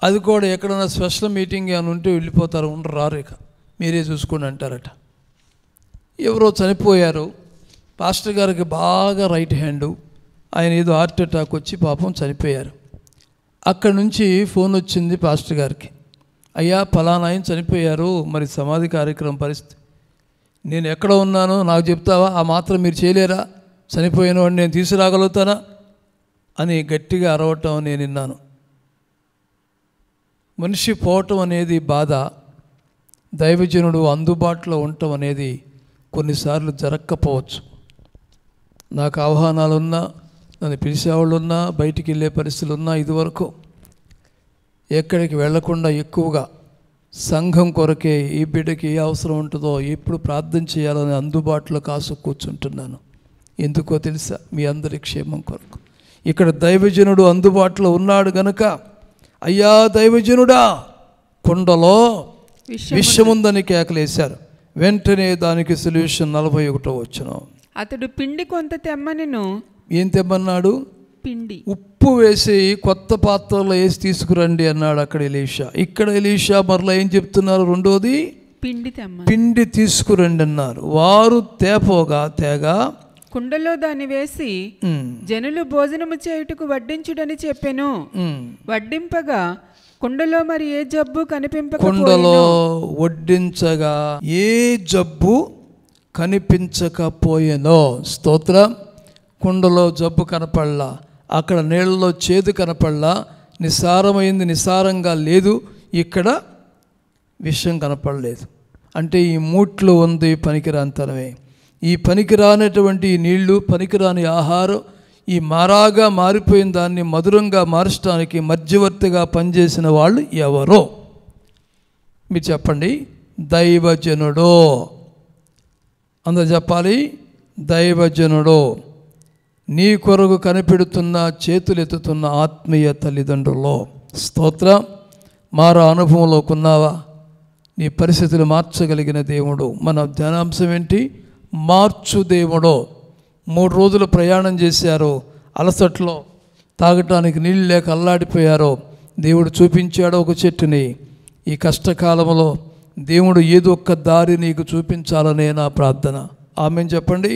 అది కూడా ఎక్కడన్నా స్పెషల్ మీటింగ్ అని ఉంటే వెళ్ళిపోతారు ఉండరు రారు ఇక మీరే చూసుకోండి అంటారట ఎవరో చనిపోయారు పాస్టర్ గారికి బాగా రైట్ హ్యాండు ఆయన ఏదో హార్ట్ అటాక్ వచ్చి పాపం చనిపోయారు అక్కడి నుంచి ఫోన్ వచ్చింది పాస్టర్ గారికి అయ్యా ఫలానా చనిపోయారు మరి సమాధి కార్యక్రమం పరిస్థితి నేను ఎక్కడ ఉన్నానో నాకు చెప్తావా ఆ మాత్రం మీరు చేయలేరా చనిపోయిన వాడిని నేను తీసుకురాగలుగుతానా అని గట్టిగా అరవటం నేను విన్నాను మనిషి పోవటం అనేది బాధ దైవజనుడు అందుబాటులో ఉండటం అనేది కొన్నిసార్లు జరగకపోవచ్చు నాకు ఆహ్వానాలున్నా నన్ను పిలిచేవాళ్ళున్నా బయటికి వెళ్ళే పరిస్థితులు ఉన్నా ఇదివరకు ఎక్కడికి వెళ్లకుండా ఎక్కువగా సంఘం కొరకే ఈ బిడ్డకి ఏ అవసరం ఉంటుందో ఎప్పుడు ప్రార్థన చేయాలని అందుబాటులో కాసు కూర్చుంటున్నాను ఎందుకో తెలుసా మీ అందరి క్షేమం కొరకు ఇక్కడ దైవజనుడు అందుబాటులో ఉన్నాడు గనుక అయ్యా దైవజనుడా కుండలో విషముందని కేకలేశారు వెంటనే దానికి సొల్యూషన్ నలభై ఒకటో వచ్చిన అతడు పిండి కొంత తెమ్మని ఏం తెమ్మన్నాడు పిండి ఉప్పు వేసి కొత్త పాత్రలో వేసి తీసుకురండి అన్నాడు అక్కడ ఎలీషా ఇక్కడ ఎలీషా మరలా ఏం చెప్తున్నారు రెండోది పిండి పిండి తీసుకురండి అన్నారు వారు తేపోగా తేగ కుండలో దాన్ని వేసి జనులు భోజనము చేయుటకు వడ్డించుడని చెప్పాను వడ్డింపగా కుండలో మరి ఏ జబ్బు కనిపింప కుండలో వడ్డించగా ఏ జబ్బు కనిపించకపోయేనో స్తోత్రం కుండలో జబ్బు కనపడలా అక్కడ నీళ్ళలో చేదు కనపడలా నిస్సారమైంది నిస్సారంగా లేదు ఇక్కడ విషయం కనపడలేదు అంటే ఈ మూట్లో ఉంది పనికిరానితనమే ఈ పనికిరానటువంటి నీళ్లు పనికిరాని ఆహారం ఈ మారాగా మారిపోయిన దాన్ని మధురంగా మార్చడానికి మధ్యవర్తిగా పనిచేసిన వాళ్ళు ఎవరో మీరు చెప్పండి దైవజనుడో అందరు చెప్పాలి దైవజనుడో నీ కొరకు కనిపెడుతున్న చేతులెత్తుతున్న ఆత్మీయ తల్లిదండ్రుల్లో స్తోత్ర మారు అనుభవంలో కొన్నావా నీ పరిస్థితులు మార్చగలిగిన దేవుడు మన ధ్యానాంశం ఏంటి మార్చు దేవుడు మూడు రోజులు ప్రయాణం చేశారు అలసట్లో తాగటానికి నీళ్ళు లేక అల్లాడిపోయారో దేవుడు చూపించాడో ఒక చెట్టుని ఈ కష్టకాలంలో దేవుడు ఏదో ఒక్క దారి నీకు చూపించాలనే నా ప్రార్థన ఆమె చెప్పండి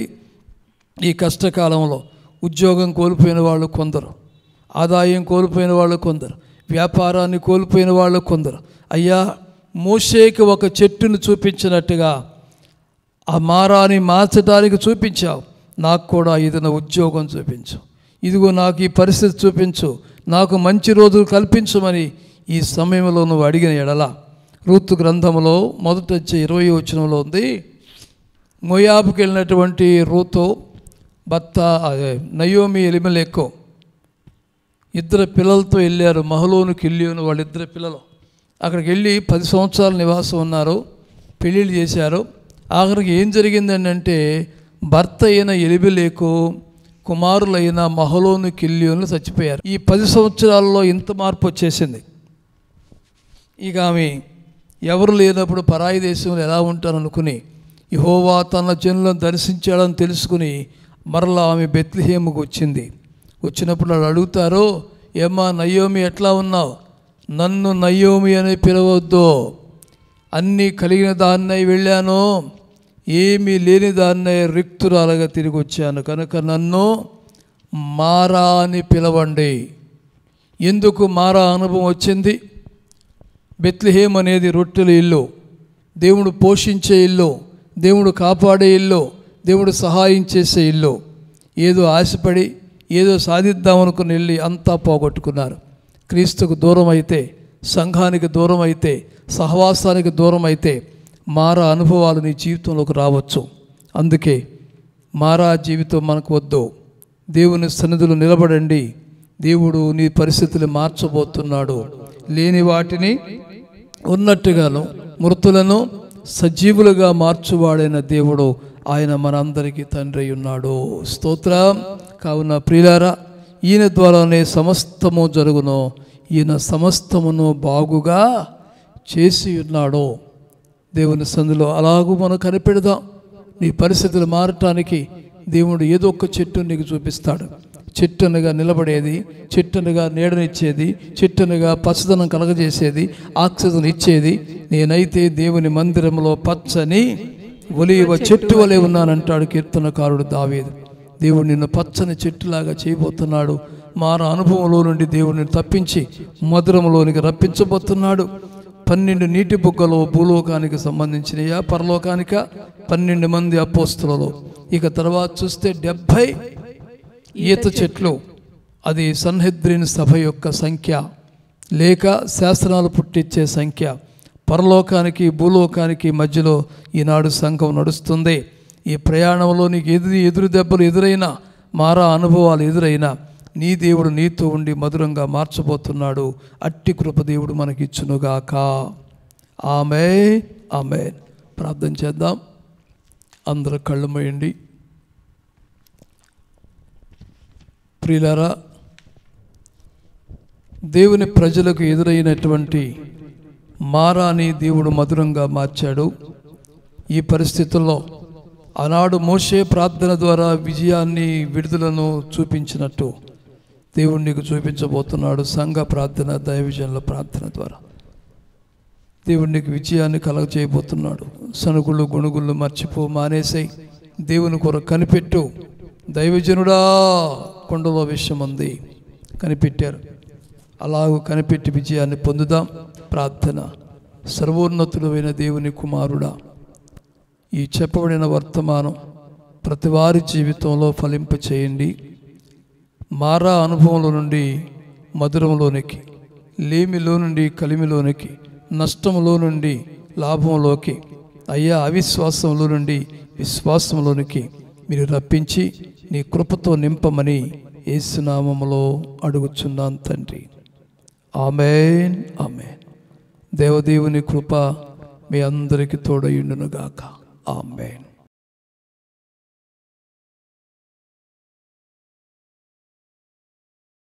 ఈ కష్టకాలంలో ఉద్యోగం కోల్పోయిన వాళ్ళు కొందరు ఆదాయం కోల్పోయిన వాళ్ళు కొందరు వ్యాపారాన్ని కోల్పోయిన వాళ్ళు కొందరు అయ్యా మోషేకి ఒక చెట్టును చూపించినట్టుగా ఆ మారాన్ని మార్చడానికి చూపించావు నాకు కూడా ఏదైనా ఉద్యోగం చూపించు ఇదిగో నాకు ఈ పరిస్థితి చూపించు నాకు మంచి రోజులు కల్పించమని ఈ సమయంలో నువ్వు అడిగిన ఎడల రూతు గ్రంథంలో మొదట వచ్చే ఇరవై వచనంలో ఉంది మొయాబుకి వెళ్ళినటువంటి రూతో భర్త అదే నయోమి ఎలిమలేకో ఇద్దరు పిల్లలతో వెళ్ళారు మహలోను కిల్లియోను వాళ్ళిద్దరు పిల్లలు అక్కడికి వెళ్ళి పది సంవత్సరాల నివాసం ఉన్నారు పెళ్ళిళ్ళు చేశారు ఆఖరికి ఏం జరిగిందంటే భర్త అయిన ఎలిబిలేకు కుమారులైన మహలోను కిల్లియోను చచ్చిపోయారు ఈ పది సంవత్సరాల్లో ఇంత మార్పు వచ్చేసింది ఇక ఆమె ఎవరు లేనప్పుడు పరాయి దేశంలో ఎలా ఉంటారనుకుని యహోవా తన జనులను దర్శించాడని తెలుసుకుని మరలా ఆమె బెత్లిహేముకు వచ్చింది వచ్చినప్పుడు వాళ్ళు అడుగుతారు ఏమా నయోమి ఎట్లా ఉన్నావు నన్ను నయోమి అని పిలవద్దు అన్నీ కలిగిన దాన్నై వెళ్ళాను ఏమీ లేని దాన్నై రిక్తురాలుగా తిరిగి వచ్చాను కనుక నన్ను మారా అని పిలవండి ఎందుకు మారా అనుభవం వచ్చింది బెత్లిహేమ్ అనేది రొట్టెల ఇల్లు దేవుడు పోషించే ఇల్లు దేవుడు కాపాడే ఇల్లు దేవుడు సహాయం చేసే ఇల్లు ఏదో ఆశపడి ఏదో సాధిద్దామనుకుని వెళ్ళి అంతా పోగొట్టుకున్నారు క్రీస్తుకు దూరం అయితే సంఘానికి దూరం అయితే సహవాసానికి దూరం అయితే మారా అనుభవాలు నీ జీవితంలోకి రావచ్చు అందుకే మారా జీవితం మనకు వద్దు దేవుని సన్నిధులు నిలబడండి దేవుడు నీ పరిస్థితులు మార్చబోతున్నాడు లేని వాటిని ఉన్నట్టుగాను మృతులను సజీవులుగా మార్చువాడైన దేవుడు ఆయన మనందరికీ తండ్రి ఉన్నాడు స్తోత్రం కావున ప్రియారా ఈయన ద్వారానే సమస్తము జరుగును ఈయన సమస్తమును బాగుగా చేసి ఉన్నాడు దేవుని సందులో అలాగూ మనం కనిపెడదాం నీ పరిస్థితులు మారటానికి దేవుడు ఏదో ఒక చెట్టు నీకు చూపిస్తాడు చెట్టునుగా నిలబడేది చెట్టునుగా నీడనిచ్చేది చెట్టునుగా పచ్చదనం కలగజేసేది ఆక్సిజన్ ఇచ్చేది నేనైతే దేవుని మందిరంలో పచ్చని ఒలివ చెట్టు వలె ఉన్నానంటాడు కీర్తనకారుడు దావేది దేవుడు నిన్ను పచ్చని చెట్టులాగా చేయబోతున్నాడు మాన అనుభవంలో నుండి దేవుడిని తప్పించి మధురంలోనికి రప్పించబోతున్నాడు పన్నెండు నీటి బుగ్గలో భూలోకానికి యా పరలోకానిక పన్నెండు మంది అపోస్తులలో ఇక తర్వాత చూస్తే డెబ్భై ఈత చెట్లు అది సన్హెద్రిని సభ యొక్క సంఖ్య లేక శాస్త్రాలు పుట్టించే సంఖ్య పరలోకానికి భూలోకానికి మధ్యలో ఈనాడు సంఘం నడుస్తుంది ఈ ప్రయాణంలో నీకు ఎదురు ఎదురు దెబ్బలు ఎదురైనా మారా అనుభవాలు ఎదురైనా నీ దేవుడు నీతో ఉండి మధురంగా మార్చబోతున్నాడు అట్టి కృపదేవుడు మనకిచ్చునుగాక ఆమె ఆమె ప్రార్థన చేద్దాం అందరూ కళ్ళు మోయండి ప్రియులారా దేవుని ప్రజలకు ఎదురైనటువంటి మారాని దేవుడు మధురంగా మార్చాడు ఈ పరిస్థితుల్లో ఆనాడు మోసే ప్రార్థన ద్వారా విజయాన్ని విడుదలను చూపించినట్టు దేవుడు నీకు చూపించబోతున్నాడు సంఘ ప్రార్థన దైవజనుల ప్రార్థన ద్వారా దేవుడు నీకు విజయాన్ని కలగ చేయబోతున్నాడు సనుగుళ్ళు గుణుగుళ్ళు మర్చిపో మానేసాయి దేవుని కొర కనిపెట్టు దైవజనుడా కొండలో విషయం ఉంది కనిపెట్టారు అలా కనిపెట్టి విజయాన్ని పొందుదాం ప్రార్థన సర్వోన్నతులైన దేవుని కుమారుడా ఈ చెప్పబడిన వర్తమానం ప్రతివారి జీవితంలో ఫలింప చేయండి మారా అనుభవంలో నుండి మధురంలోనికి లేమిలో నుండి కలిమిలోనికి నష్టంలో నుండి లాభంలోకి అయ్యా అవిశ్వాసంలో నుండి విశ్వాసంలోనికి మీరు రప్పించి నీ కృపతో నింపమని ఏసునామంలో అడుగుచున్నాను తండ్రి ఆమెన్ ఆమెన్ దేవదేవుని కృప మీ అందరికీ తోడయుండునుగాక ఆమెన్